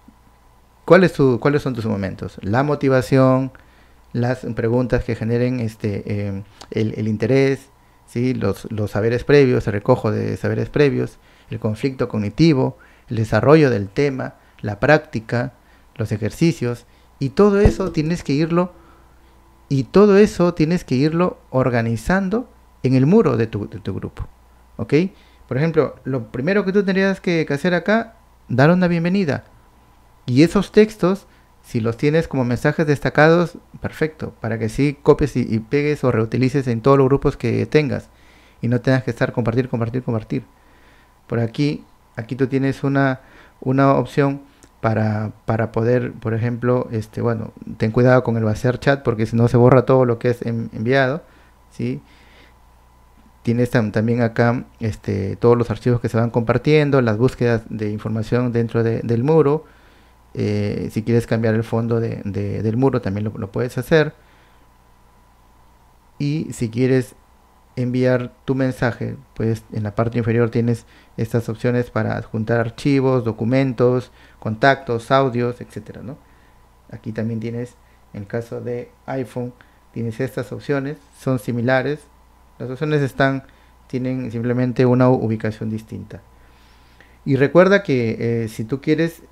¿Cuáles son tus momentos? La motivación, las preguntas que generen este, eh, el, interés, ¿sí? los, los saberes previos, el recojo de saberes previos, el conflicto cognitivo, el desarrollo del tema, la práctica, los ejercicios, y todo eso tienes que irlo y todo eso tienes que irlo organizando en el muro de tu, grupo. ¿Ok? Por ejemplo, lo primero que tú tendrías que, que hacer acá, dar una bienvenida. Y esos textos si los tienes como mensajes destacados, perfecto, para que sí copies y, pegues o reutilices en todos los grupos que tengas y no tengas que estar compartir, compartir, compartir. Por aquí, aquí tú tienes una, una opción para, poder, por ejemplo, este, bueno, ten cuidado con el vaciar chat porque si no se borra todo lo que es enviado, ¿sí? Tienes también acá este, todos los archivos que se van compartiendo, las búsquedas de información dentro del muro, eh, si quieres cambiar el fondo del muro, también lo, puedes hacer. Y si quieres enviar tu mensaje, pues en la parte inferior tienes estas opciones para adjuntar archivos, documentos, contactos, audios, etc. Aquí también tienes, en el caso de iPhone, tienes estas opciones, son similares. Las opciones están, tienen simplemente una ubicación distinta. Y recuerda que eh, si tú quieres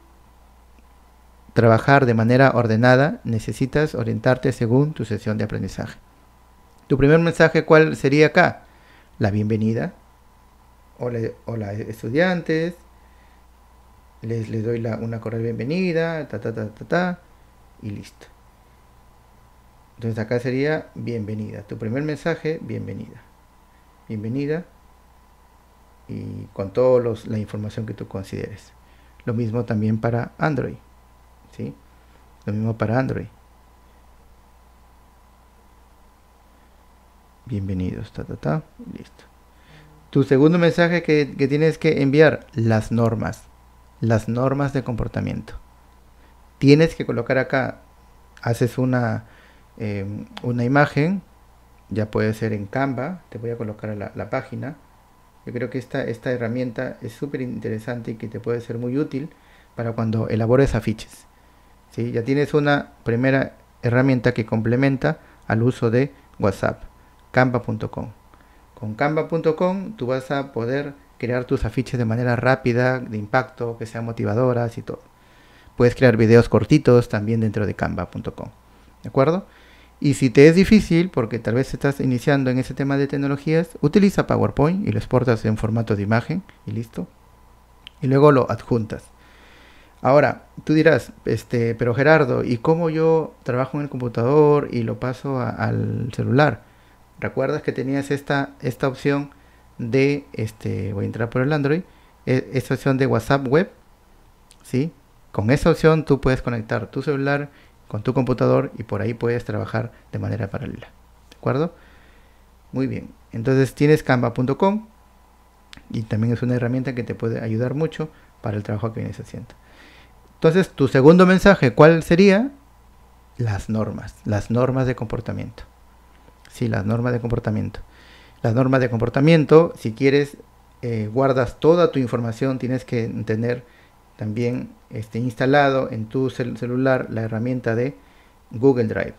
trabajar de manera ordenada, necesitas orientarte según tu sesión de aprendizaje. ¿Tu primer mensaje cuál sería acá? La bienvenida. Hola, hola estudiantes. Les, les doy la, una cordial bienvenida, ta, ta, ta, ta, y listo. Entonces acá sería bienvenida. Tu primer mensaje, bienvenida. Bienvenida. Y con toda la información que tú consideres. Lo mismo también para Android. Lo mismo para Android. Bienvenidos, Listo. Tu segundo mensaje que, tienes que enviar, las normas. Las normas de comportamiento. Tienes que colocar acá, haces una, em, una imagen, ya puede ser en Canva, te voy a colocar la, página. Yo creo que esta, esta herramienta es súper interesante y que te puede ser muy útil para cuando elabores afiches. Ya tienes una primera herramienta que complementa al uso de WhatsApp, canva.com. Con canva.com tú vas a poder crear tus afiches de manera rápida, de impacto, que sean motivadoras y todo. Puedes crear videos cortitos también dentro de canva.com. ¿De acuerdo? Y si te es difícil, porque tal vez estás iniciando en ese tema de tecnologías, utiliza PowerPoint y lo exportas en formato de imagen y listo. Y luego lo adjuntas. Ahora, tú dirás, este, pero Gerardo, ¿y cómo yo trabajo en el computador y lo paso al celular? ¿Recuerdas que tenías esta, esta opción de, este, voy a entrar por el Android, e, esta opción de WhatsApp web? ¿Sí? Con esa opción tú puedes conectar tu celular con tu computador y por ahí puedes trabajar de manera paralela. ¿De acuerdo? Muy bien. Entonces tienes canva.com y también es una herramienta que te puede ayudar mucho para el trabajo que vienes haciendo. Entonces, tu segundo mensaje, ¿cuál sería? Las normas, las normas de comportamiento. Sí, las normas de comportamiento. Las normas de comportamiento, si quieres, eh, guardas toda tu información, tienes que tener también este, instalado en tu celular la herramienta de Google Drive.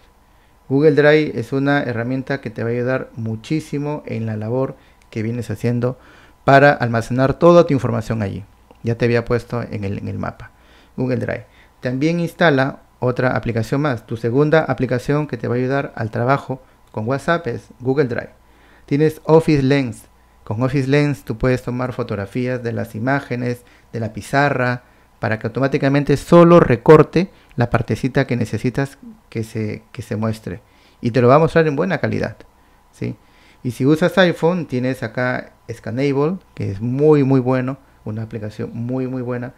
Google Drive es una herramienta que te va a ayudar muchísimo en la labor que vienes haciendo para almacenar toda tu información allí. Ya te había puesto en el mapa. Google Drive. También instala otra aplicación más. Tu segunda aplicación que te va a ayudar al trabajo con WhatsApp es Google Drive. Tienes Office Lens. Con Office Lens tú puedes tomar fotografías de las imágenes, de la pizarra, para que automáticamente solo recorte la partecita que necesitas que se, que se muestre. Y te lo va a mostrar en buena calidad. ¿sí? Y si usas iPhone, tienes acá Scanable, que es muy, muy bueno. Una aplicación muy, muy buena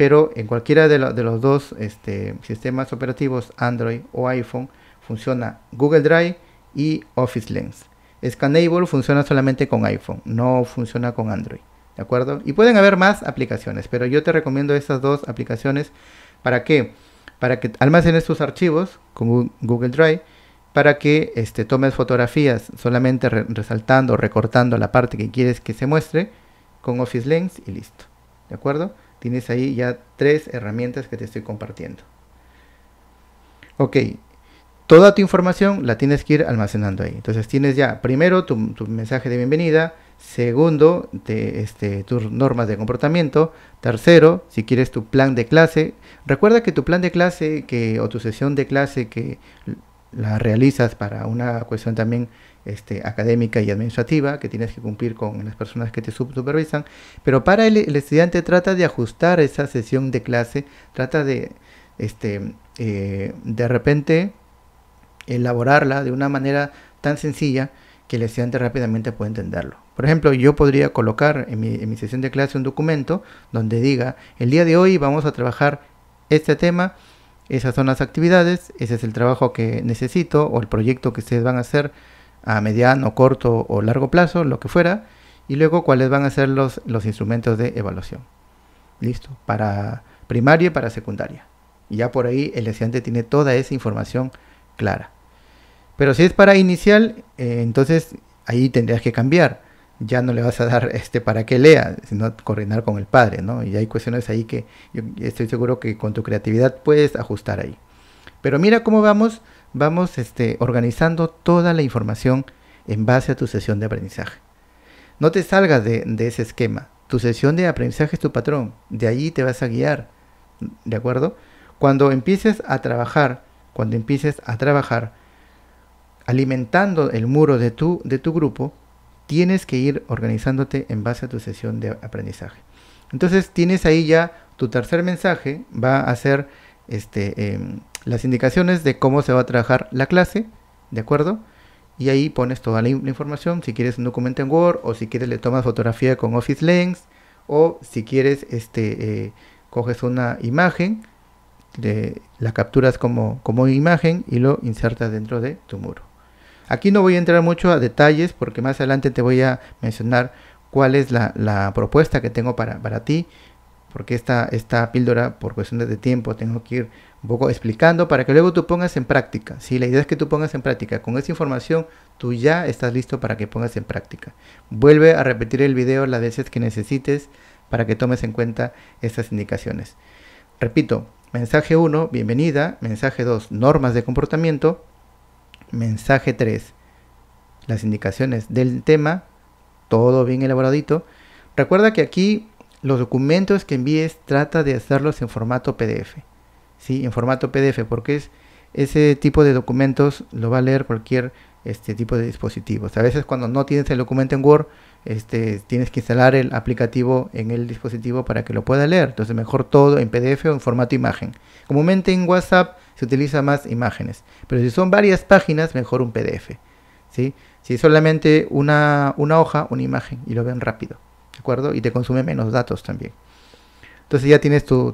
pero en cualquiera de, los dos este, sistemas operativos, Android o iPhone, funciona Google Drive y Office Lens. Scanable funciona solamente con iPhone, no funciona con Android. ¿De acuerdo? Y pueden haber más aplicaciones, pero yo te recomiendo estas dos aplicaciones. ¿Para qué? Para que almacenes tus archivos con Google Drive, para que este, tomes fotografías solamente resaltando, recortando la parte que quieres que se muestre con Office Lens y listo. ¿De acuerdo? Tienes ahí ya tres herramientas que te estoy compartiendo. Ok, toda tu información la tienes que ir almacenando ahí. Entonces tienes ya primero tu, mensaje de bienvenida, segundo este, tus normas de comportamiento, tercero si quieres tu plan de clase. Recuerda que tu plan de clase que, o tu sesión de clase que la realizas para una cuestión también este, académica y administrativa que tienes que cumplir con las personas que te supervisan, pero para el, estudiante trata de ajustar esa sesión de clase, trata de, este, eh, de repente, elaborarla de una manera tan sencilla que el estudiante rápidamente pueda entenderlo. Por ejemplo, yo podría colocar en mi sesión de clase un documento donde diga, el día de hoy vamos a trabajar este tema, esas son las actividades, ese es el trabajo que necesito o el proyecto que ustedes van a hacer a mediano, corto o largo plazo, lo que fuera, y luego cuáles van a ser los, los instrumentos de evaluación. Listo, para primaria y para secundaria. Y ya por ahí el estudiante tiene toda esa información clara. Pero si es para inicial, eh, entonces ahí tendrías que cambiar. Ya no le vas a dar este para que lea, sino coordinar con el padre, ¿no? Y hay cuestiones ahí que yo estoy seguro que con tu creatividad puedes ajustar ahí. Pero mira cómo vamos vamos este, organizando toda la información en base a tu sesión de aprendizaje. No te salgas de, ese esquema. Tu sesión de aprendizaje es tu patrón. De allí te vas a guiar. ¿De acuerdo? Cuando empieces a trabajar, cuando empieces a trabajar alimentando el muro de tu, de tu grupo, tienes que ir organizándote en base a tu sesión de aprendizaje. Entonces tienes ahí ya tu tercer mensaje, va a ser este, em, las indicaciones de cómo se va a trabajar la clase, ¿de acuerdo? Y ahí pones toda la, información, si quieres un documento en Word o si quieres le tomas fotografía con Office Lens o si quieres este, eh, coges una imagen, de, la capturas como, como imagen y lo insertas dentro de tu muro. Aquí no voy a entrar mucho a detalles porque más adelante te voy a mencionar cuál es la, propuesta que tengo para, para ti porque esta, píldora, por cuestiones de tiempo, tengo que ir un poco explicando para que luego tú pongas en práctica. Si la idea es que tú pongas en práctica, con esa información tú ya estás listo para que pongas en práctica. Vuelve a repetir el video las veces que necesites para que tomes en cuenta estas indicaciones. Repito, mensaje 1, bienvenida. Mensaje 2, normas de comportamiento. Mensaje 3, las indicaciones del tema. Todo bien elaboradito. Recuerda que aquí los documentos que envíes trata de hacerlos en formato PDF. ¿sí? En formato PDF, porque es, ese tipo de documentos lo va a leer cualquier este tipo de dispositivos. A veces cuando no tienes el documento en Word, este, tienes que instalar el aplicativo en el dispositivo para que lo pueda leer. Entonces mejor todo en PDF o en formato imagen. Comúnmente en WhatsApp se utiliza más imágenes, pero si son varias páginas, mejor un PDF. Si es solamente una, una hoja, una imagen y lo ven rápido acuerdo? Y te consume menos datos también. Entonces ya tienes tu,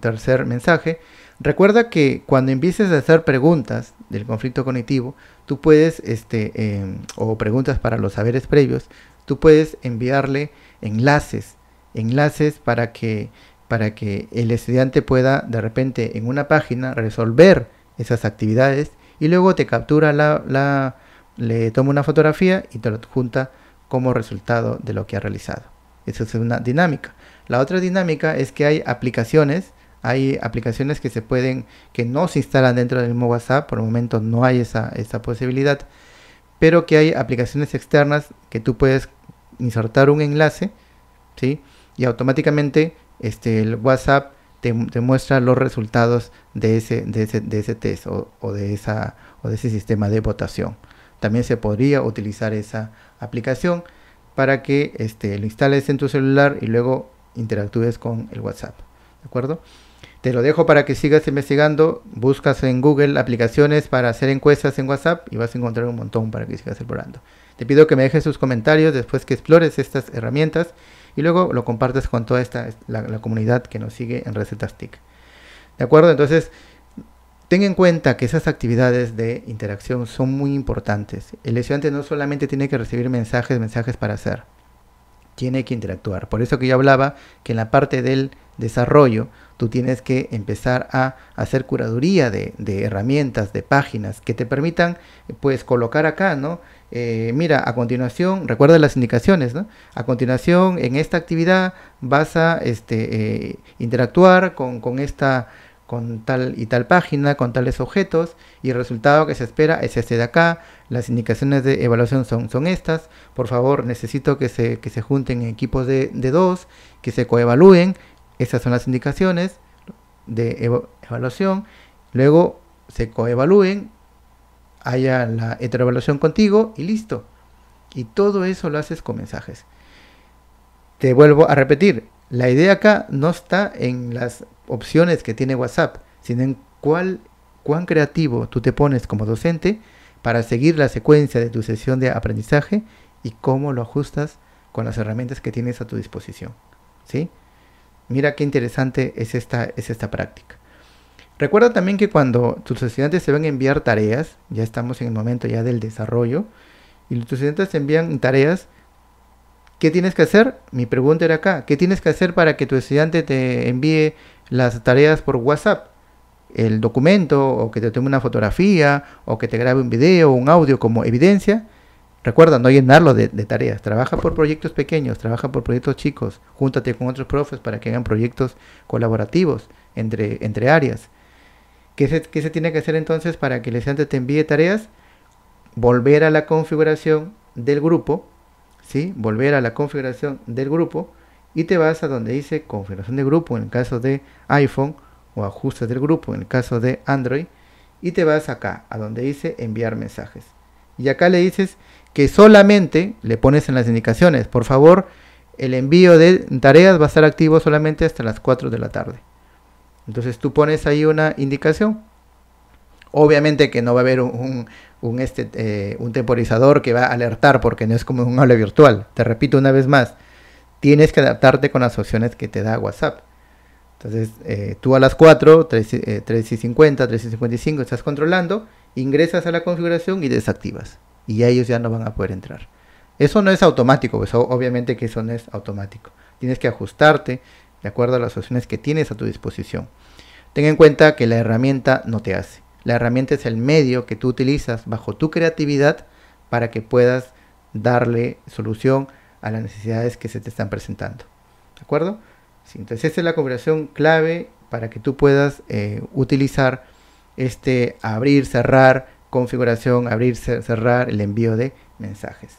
tercer mensaje. Recuerda que cuando empieces a hacer preguntas del conflicto cognitivo, tú puedes, este, em, o preguntas para los saberes previos, tú puedes enviarle enlaces, enlaces para que, para que el estudiante pueda de repente en una página resolver esas actividades y luego te captura la, le toma una fotografía y te lo junta como resultado de lo que ha realizado. Esa es una dinámica. La otra dinámica es que hay aplicaciones, hay aplicaciones que se pueden, que no se instalan dentro del mismo WhatsApp, por el momento no hay esa, esa posibilidad, pero que hay aplicaciones externas que tú puedes insertar un enlace, ¿sí? Y automáticamente este, el WhatsApp te, muestra los resultados de ese, de test o, de esa, o de ese sistema de votación. También se podría utilizar esa aplicación para que este, lo instales en tu celular y luego interactúes con el WhatsApp. ¿De acuerdo? Te lo dejo para que sigas investigando. Buscas en Google aplicaciones para hacer encuestas en WhatsApp y vas a encontrar un montón para que sigas explorando. Te pido que me dejes tus comentarios después que explores estas herramientas y luego lo compartas con toda esta, la, la comunidad que nos sigue en Recetas TIC. ¿De acuerdo? Entonces, Ten en cuenta que esas actividades de interacción son muy importantes. El estudiante no solamente tiene que recibir mensajes, mensajes para hacer, tiene que interactuar. Por eso que yo hablaba que en la parte del desarrollo tú tienes que empezar a hacer curaduría de, herramientas, de páginas que te permitan pues colocar acá, ¿no? Eh, mira, a continuación, recuerda las indicaciones, ¿no? A continuación, en esta actividad vas a este, eh, interactuar con, con esta con tal y tal página, con tales objetos, y el resultado que se espera es este de acá, las indicaciones de evaluación son, son estas, por favor necesito que se, se junten en equipos de, dos, que se coevalúen, esas son las indicaciones de evaluación, luego se coevalúen, haya la heteroevaluación contigo y listo. Y todo eso lo haces con mensajes. Te vuelvo a repetir, la idea acá no está en las opciones que tiene WhatsApp, sino en cuál, cuán creativo tú te pones como docente para seguir la secuencia de tu sesión de aprendizaje y cómo lo ajustas con las herramientas que tienes a tu disposición. ¿sí? Mira qué interesante es esta, es esta práctica. Recuerda también que cuando tus estudiantes se van a enviar tareas, ya estamos en el momento ya del desarrollo, y los estudiantes envían tareas, ¿Qué tienes que hacer? Mi pregunta era acá. ¿Qué tienes que hacer para que tu estudiante te envíe las tareas por WhatsApp? El documento, o que te tome una fotografía, o que te grabe un video, un audio como evidencia. Recuerda, no llenarlo de, tareas. Trabaja por proyectos pequeños, trabaja por proyectos chicos. Júntate con otros profes para que hagan proyectos colaborativos entre, áreas. ¿Qué se tiene que hacer entonces para que el estudiante te envíe tareas? Volver a la configuración del grupo volver a la configuración del grupo y te vas a donde dice configuración de grupo en el caso de iPhone o ajustes del grupo en el caso de Android y te vas acá a donde dice enviar mensajes. Y acá le dices que solamente le pones en las indicaciones, por favor, el envío de tareas va a estar activo solamente hasta las 4 de la tarde. Entonces tú pones ahí una indicación. Obviamente que no va a haber un, un, este, eh, un temporizador que va a alertar porque no es como un aula virtual. Te repito una vez más, tienes que adaptarte con las opciones que te da WhatsApp. Entonces, eh, tú a las 4, 3, eh, y 50, 3 y 55 estás controlando, ingresas a la configuración y desactivas. Y ellos ya no van a poder entrar. Eso no es automático, pues, obviamente que eso no es automático. Tienes que ajustarte de acuerdo a las opciones que tienes a tu disposición. Ten en cuenta que la herramienta no te hace. La herramienta es el medio que tú utilizas bajo tu creatividad para que puedas darle solución a las necesidades que se te están presentando. ¿De acuerdo? entonces esa es la configuración clave para que tú puedas eh, utilizar este abrir, cerrar, configuración, abrir, cerrar, el envío de mensajes.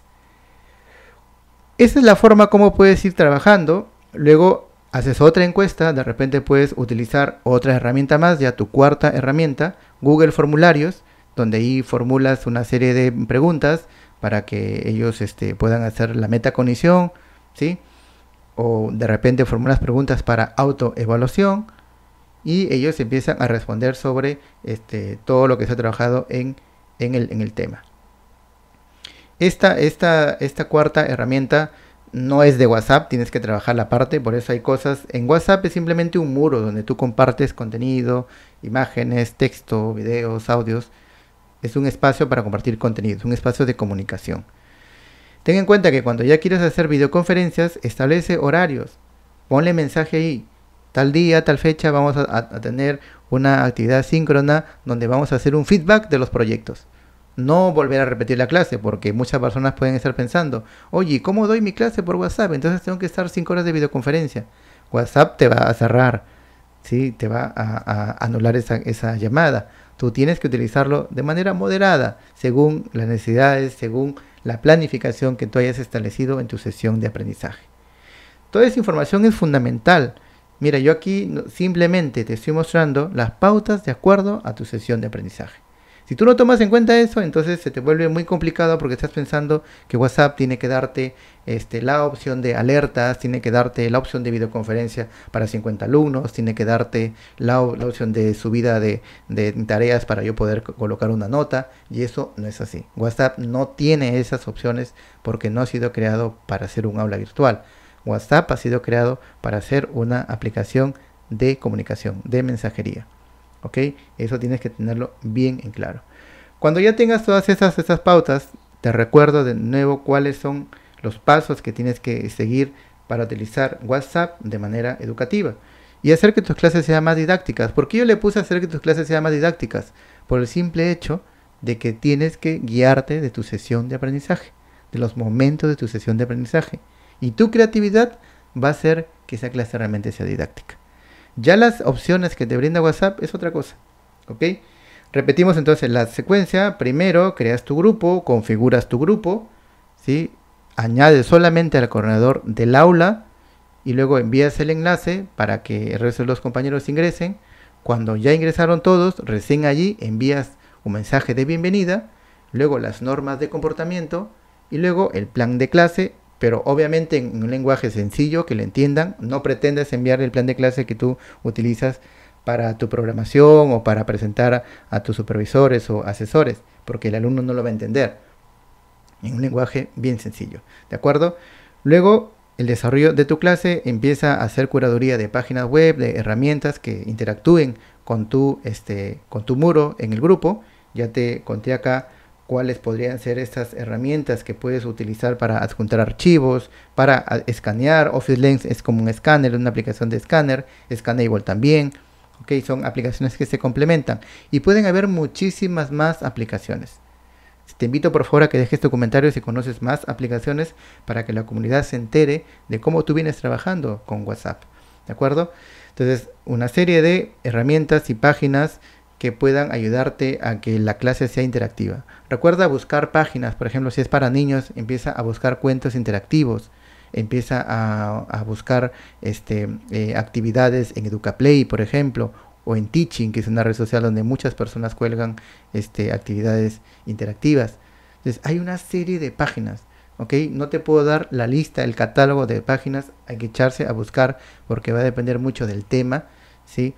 Esa es la forma como puedes ir trabajando. Luego haces otra encuesta, de repente puedes utilizar otra herramienta más, ya tu cuarta herramienta, Google Formularios, donde ahí formulas una serie de preguntas para que ellos este, puedan hacer la metacognición, ¿sí? O de repente formulas preguntas para autoevaluación y ellos empiezan a responder sobre este, todo lo que se ha trabajado en, el, en el tema. Esta, esta, esta cuarta herramienta no es de WhatsApp, tienes que trabajar la parte, por eso hay cosas. En WhatsApp es simplemente un muro donde tú compartes contenido, imágenes, texto, videos, audios. Es un espacio para compartir contenido, es un espacio de comunicación. Ten en cuenta que cuando ya quieres hacer videoconferencias, establece horarios. Ponle mensaje ahí. Tal día, tal fecha vamos a tener una actividad síncrona donde vamos a hacer un feedback de los proyectos no volver a repetir la clase, porque muchas personas pueden estar pensando, oye, ¿cómo doy mi clase por WhatsApp? Entonces tengo que estar 5 horas de videoconferencia. WhatsApp te va a cerrar, ¿sí? te va a, anular esa, llamada. Tú tienes que utilizarlo de manera moderada, según las necesidades, según la planificación que tú hayas establecido en tu sesión de aprendizaje. Toda esa información es fundamental. Mira, yo aquí simplemente te estoy mostrando las pautas de acuerdo a tu sesión de aprendizaje. Si tú no tomas en cuenta eso, entonces se te vuelve muy complicado porque estás pensando que WhatsApp tiene que darte este, la opción de alertas, tiene que darte la opción de videoconferencia para 50 alumnos, tiene que darte la, opción de subida de, de, tareas para yo poder colocar una nota. Y eso no es así. WhatsApp no tiene esas opciones porque no ha sido creado para ser un aula virtual. WhatsApp ha sido creado para ser una aplicación de comunicación, de mensajería. ¿Ok? Eso tienes que tenerlo bien en claro. Cuando ya tengas todas esas, esas pautas, te recuerdo de nuevo cuáles son los pasos que tienes que seguir para utilizar WhatsApp de manera educativa y hacer que tus clases sean más didácticas. ¿Por qué yo le puse hacer que tus clases sean más didácticas? Por el simple hecho de que tienes que guiarte de tu sesión de aprendizaje, de los momentos de tu sesión de aprendizaje. Y tu creatividad va a hacer que esa clase realmente sea didáctica. Ya las opciones que te brinda WhatsApp es otra cosa. ¿Ok? Repetimos entonces la secuencia. Primero, creas tu grupo, configuras tu grupo, ¿sí? añades solamente al coordinador del aula y luego envías el enlace para que el resto de los compañeros ingresen. Cuando ya ingresaron todos, recién allí envías un mensaje de bienvenida, luego las normas de comportamiento y luego el plan de clase pero obviamente en un lenguaje sencillo que lo entiendan. No pretendas enviar el plan de clase que tú utilizas para tu programación o para presentar a tus supervisores o asesores, porque el alumno no lo va a entender. En un lenguaje bien sencillo, ¿de acuerdo? Luego, el desarrollo de tu clase empieza a hacer curaduría de páginas web, de herramientas que interactúen con tu, este, con tu muro en el grupo. Ya te conté acá cuáles podrían ser estas herramientas que puedes utilizar para adjuntar archivos, para ah, escanear. Office Lens es como un escáner, una aplicación de escáner, Scanable también. Okay, son aplicaciones que se complementan y pueden haber muchísimas más aplicaciones. Te invito por favor a que dejes tu comentario si conoces más aplicaciones para que la comunidad se entere de cómo tú vienes trabajando con WhatsApp. ¿De acuerdo? Entonces, una serie de herramientas y páginas que puedan ayudarte a que la clase sea interactiva. Recuerda buscar páginas, por ejemplo, si es para niños, empieza a buscar cuentos interactivos, empieza a, buscar este, eh, actividades en EducaPlay, por ejemplo, o en Teaching, que es una red social donde muchas personas cuelgan este, actividades interactivas. Entonces, hay una serie de páginas. ¿ok? No te puedo dar la lista, el catálogo de páginas, hay que echarse a buscar porque va a depender mucho del tema, ¿sí?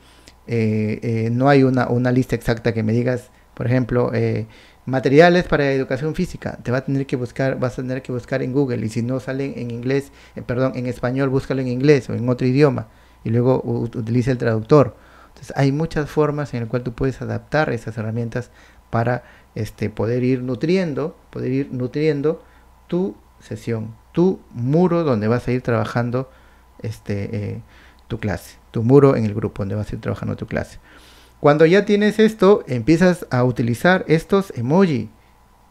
Eh, eh, no hay una, lista exacta que me digas, por ejemplo, eh, materiales para educación física, te va a tener que buscar, vas a tener que buscar en Google y si no salen en inglés, perdón, en español, búscalo en inglés o en otro idioma y luego utiliza el traductor. Entonces, hay muchas formas en las cuales tú puedes adaptar esas herramientas para este, poder ir nutriendo, poder ir nutriendo tu sesión, tu muro donde vas a ir trabajando este, tu clase tu muro en el grupo donde vas a ir trabajando tu clase. Cuando ya tienes esto, empiezas a utilizar estos emoji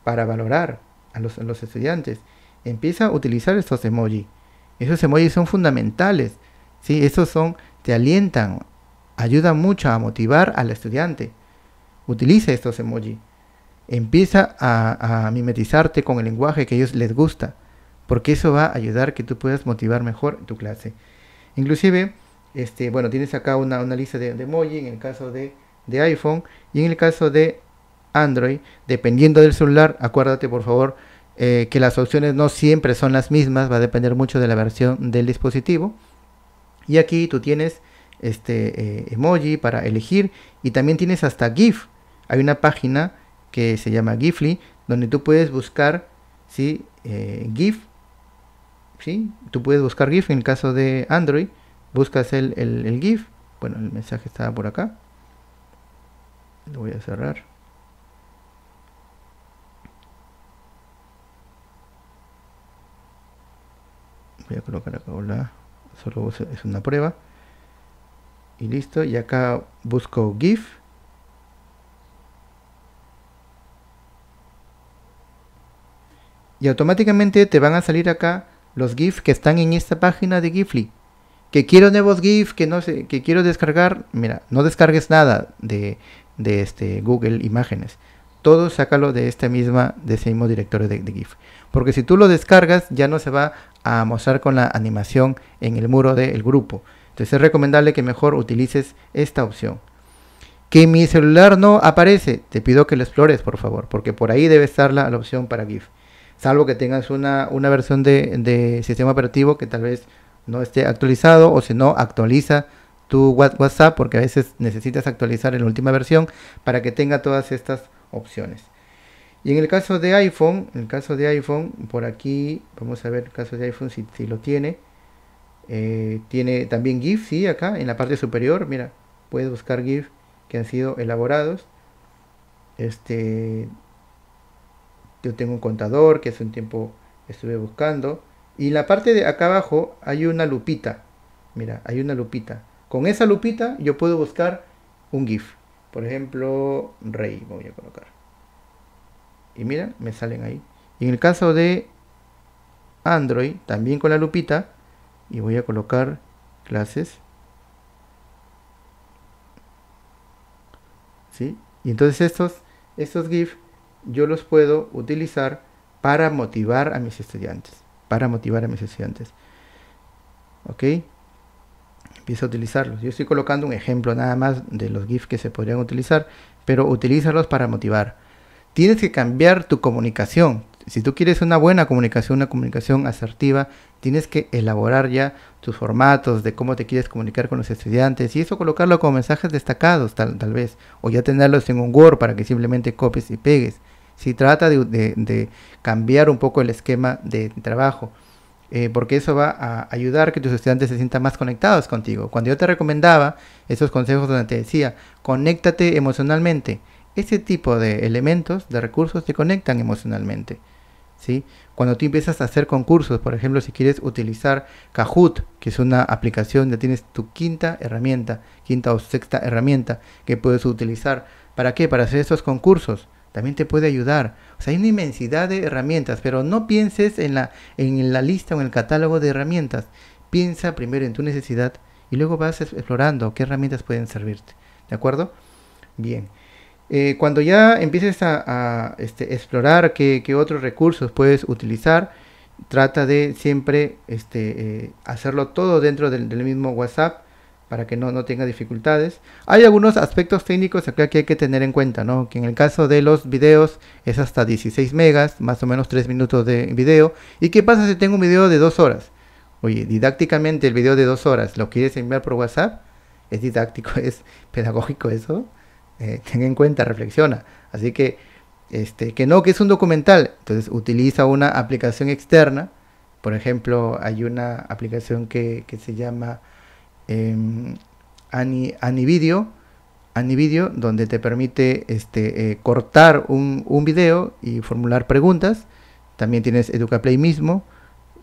para valorar a los, estudiantes. Empieza a utilizar estos emoji. Esos emojis son fundamentales. ¿sí? Estos son, te alientan, ayudan mucho a motivar al estudiante. Utiliza estos emoji. Empieza a, a mimetizarte con el lenguaje que a ellos les gusta, porque eso va a ayudar que tú puedas motivar mejor tu clase. Inclusive, este, bueno, tienes acá una, lista de, emoji en el caso de, iPhone y en el caso de Android, dependiendo del celular, acuérdate por favor eh, que las opciones no siempre son las mismas, va a depender mucho de la versión del dispositivo. Y aquí tú tienes este eh, emoji para elegir y también tienes hasta GIF. Hay una página que se llama Gifly donde tú puedes buscar si eh, GIF. ¿sí? Tú puedes buscar GIF en el caso de Android Buscas el, GIF. Bueno, el mensaje estaba por acá. Lo voy a cerrar. voy a colocar acá hola solo es una prueba y listo y acá busco GIF y automáticamente te van a salir acá los GIF que están en esta página de Gifly que quiero nuevos GIF, que no sé, que quiero descargar, mira, no descargues nada de, este Google Imágenes. Todo sácalo de esta misma, de ese mismo directorio de, GIF. Porque si tú lo descargas, ya no se va a mostrar con la animación en el muro del grupo. Entonces es recomendable que mejor utilices esta opción. Que mi celular no aparece, te pido que lo explores, por favor, porque por ahí debe estar la, opción para GIF. Salvo que tengas una, una versión de, de sistema operativo que tal vez no esté actualizado o si no actualiza tu WhatsApp porque a veces necesitas actualizar en la última versión para que tenga todas estas opciones. Y en el caso de iPhone, en el caso de iPhone, por aquí vamos a ver el caso de iPhone si, lo tiene. Eh, tiene también GIF, y acá en la parte superior, mira, puedes buscar GIF que han sido elaborados. Este, yo tengo un contador que hace un tiempo estuve buscando. Y la parte de acá abajo hay una lupita. Mira, hay una lupita. Con esa lupita yo puedo buscar un GIF. Por ejemplo, rey voy a colocar. Y mira, me salen ahí. Y en el caso de Android, también con la lupita, y voy a colocar clases. ¿Sí? Y entonces estos, estos GIF yo los puedo utilizar para motivar a mis estudiantes para motivar a mis estudiantes. ¿Ok? Empieza a utilizarlos. Yo estoy colocando un ejemplo nada más de los GIFs que se podrían utilizar, pero utilízalos para motivar. Tienes que cambiar tu comunicación. Si tú quieres una buena comunicación, una comunicación asertiva, tienes que elaborar ya tus formatos de cómo te quieres comunicar con los estudiantes y eso colocarlo como mensajes destacados tal vez, o ya tenerlos en un Word para que simplemente copies y pegues. Si trata de, cambiar un poco el esquema de trabajo, eh, porque eso va a ayudar que tus estudiantes se sientan más conectados contigo. Cuando yo te recomendaba esos consejos donde te decía, conéctate emocionalmente, ese tipo de elementos, de recursos, te conectan emocionalmente. ¿sí? Cuando tú empiezas a hacer concursos, por ejemplo, si quieres utilizar Kahoot, que es una aplicación ya tienes tu quinta herramienta, quinta o sexta herramienta que puedes utilizar. ¿Para qué? Para hacer esos concursos también te puede ayudar. O sea, hay una inmensidad de herramientas, pero no pienses en la, en la lista o en el catálogo de herramientas. Piensa primero en tu necesidad y luego vas explorando qué herramientas pueden servirte. ¿De acuerdo? Bien. Eh, cuando ya empieces a, este, explorar qué, otros recursos puedes utilizar, trata de siempre este, eh, hacerlo todo dentro del mismo WhatsApp para que no, no, tenga dificultades. Hay algunos aspectos técnicos acá que hay que tener en cuenta, ¿no? Que en el caso de los videos es hasta 16 megas, más o menos 3 minutos de video. ¿Y qué pasa si tengo un video de 2 horas? Oye, didácticamente el video de 2 horas, ¿lo quieres enviar por WhatsApp? ¿Es didáctico? ¿Es pedagógico eso? Eh, tenga ten en cuenta, reflexiona. Así que, este, que no, que es un documental. Entonces utiliza una aplicación externa. Por ejemplo, hay una aplicación que se llama eh, em, Anivideo, donde te permite este, eh, cortar un, un, video y formular preguntas. También tienes EducaPlay mismo.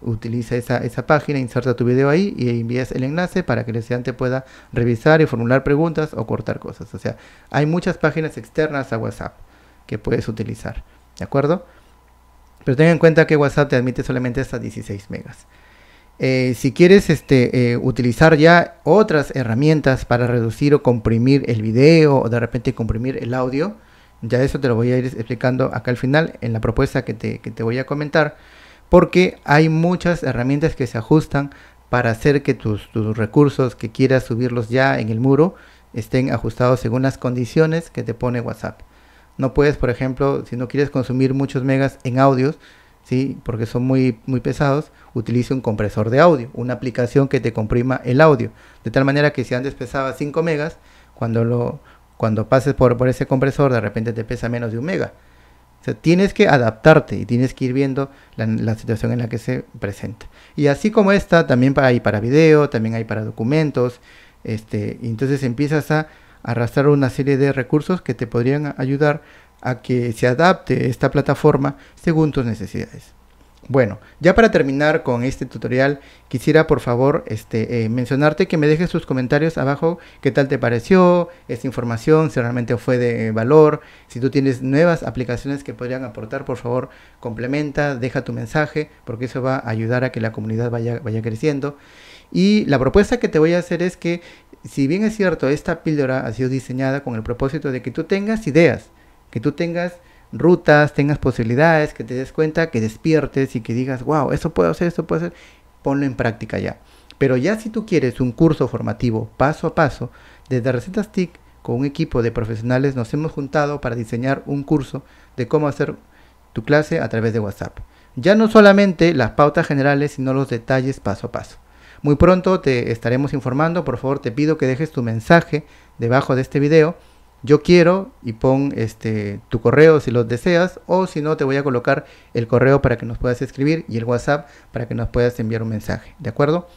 Utiliza esa, esa página, inserta tu video ahí y envías el enlace para que el estudiante pueda revisar y formular preguntas o cortar cosas. O sea, hay muchas páginas externas a WhatsApp que puedes utilizar. ¿De acuerdo? Pero ten en cuenta que WhatsApp te admite solamente hasta 16 megas. Eh, si quieres este, eh, utilizar ya otras herramientas para reducir o comprimir el video o de repente comprimir el audio, ya eso te lo voy a ir explicando acá al final en la propuesta que te, voy a comentar, porque hay muchas herramientas que se ajustan para hacer que tus, recursos que quieras subirlos ya en el muro estén ajustados según las condiciones que te pone WhatsApp. No puedes, por ejemplo, si no quieres consumir muchos megas en audios, ¿sí? porque son muy, muy pesados, utilice un compresor de audio, una aplicación que te comprima el audio, de tal manera que si antes pesaba 5 megas, cuando, lo, cuando pases por, por ese compresor de repente te pesa menos de un mega. tienes que adaptarte y tienes que ir viendo la, situación en la que se presenta. Y así como esta, también hay para video, también hay para documentos. Este, entonces empiezas a arrastrar una serie de recursos que te podrían ayudar a que se adapte esta plataforma según tus necesidades. Bueno, ya para terminar con este tutorial, quisiera por favor este, eh, mencionarte que me dejes sus comentarios abajo, qué tal te pareció esta información, si realmente fue de valor, si tú tienes nuevas aplicaciones que podrían aportar, por favor complementa, deja tu mensaje, porque eso va a ayudar a que la comunidad vaya, vaya creciendo. Y la propuesta que te voy a hacer es que, si bien es cierto, esta píldora ha sido diseñada con el propósito de que tú tengas ideas, que tú tengas rutas, tengas posibilidades, que te des cuenta, que despiertes y que digas, wow, eso puedo hacer, eso puedo hacer, ponlo en práctica ya. Pero ya si tú quieres un curso formativo paso a paso, desde Recetas TIC, con un equipo de profesionales nos hemos juntado para diseñar un curso de cómo hacer tu clase a través de WhatsApp. Ya no solamente las pautas generales, sino los detalles paso a paso. Muy pronto te estaremos informando, por favor te pido que dejes tu mensaje debajo de este video yo quiero y pon este, tu correo si lo deseas o si no te voy a colocar el correo para que nos puedas escribir y el WhatsApp para que nos puedas enviar un mensaje, ¿de acuerdo?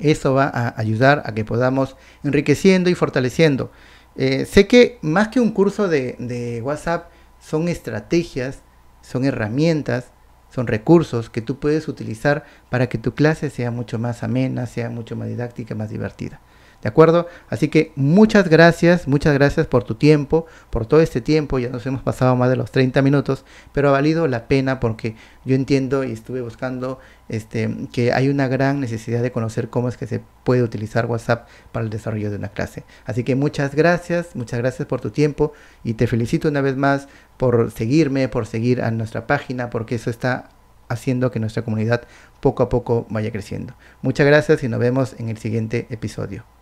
Eso va a ayudar a que podamos enriqueciendo y fortaleciendo. Eh, sé que más que un curso de WhatsApp son estrategias, son herramientas, son recursos que tú puedes utilizar para que tu clase sea mucho más amena, sea mucho más didáctica, más divertida. ¿De acuerdo? Así que muchas gracias, muchas gracias por tu tiempo, por todo este tiempo. Ya nos hemos pasado más de los 30 minutos, pero ha valido la pena porque yo entiendo y estuve buscando este, que hay una gran necesidad de conocer cómo es que se puede utilizar WhatsApp para el desarrollo de una clase. Así que muchas gracias, muchas gracias por tu tiempo y te felicito una vez más por seguirme, por seguir a nuestra página, porque eso está haciendo que nuestra comunidad poco a poco vaya creciendo. Muchas gracias y nos vemos en el siguiente episodio.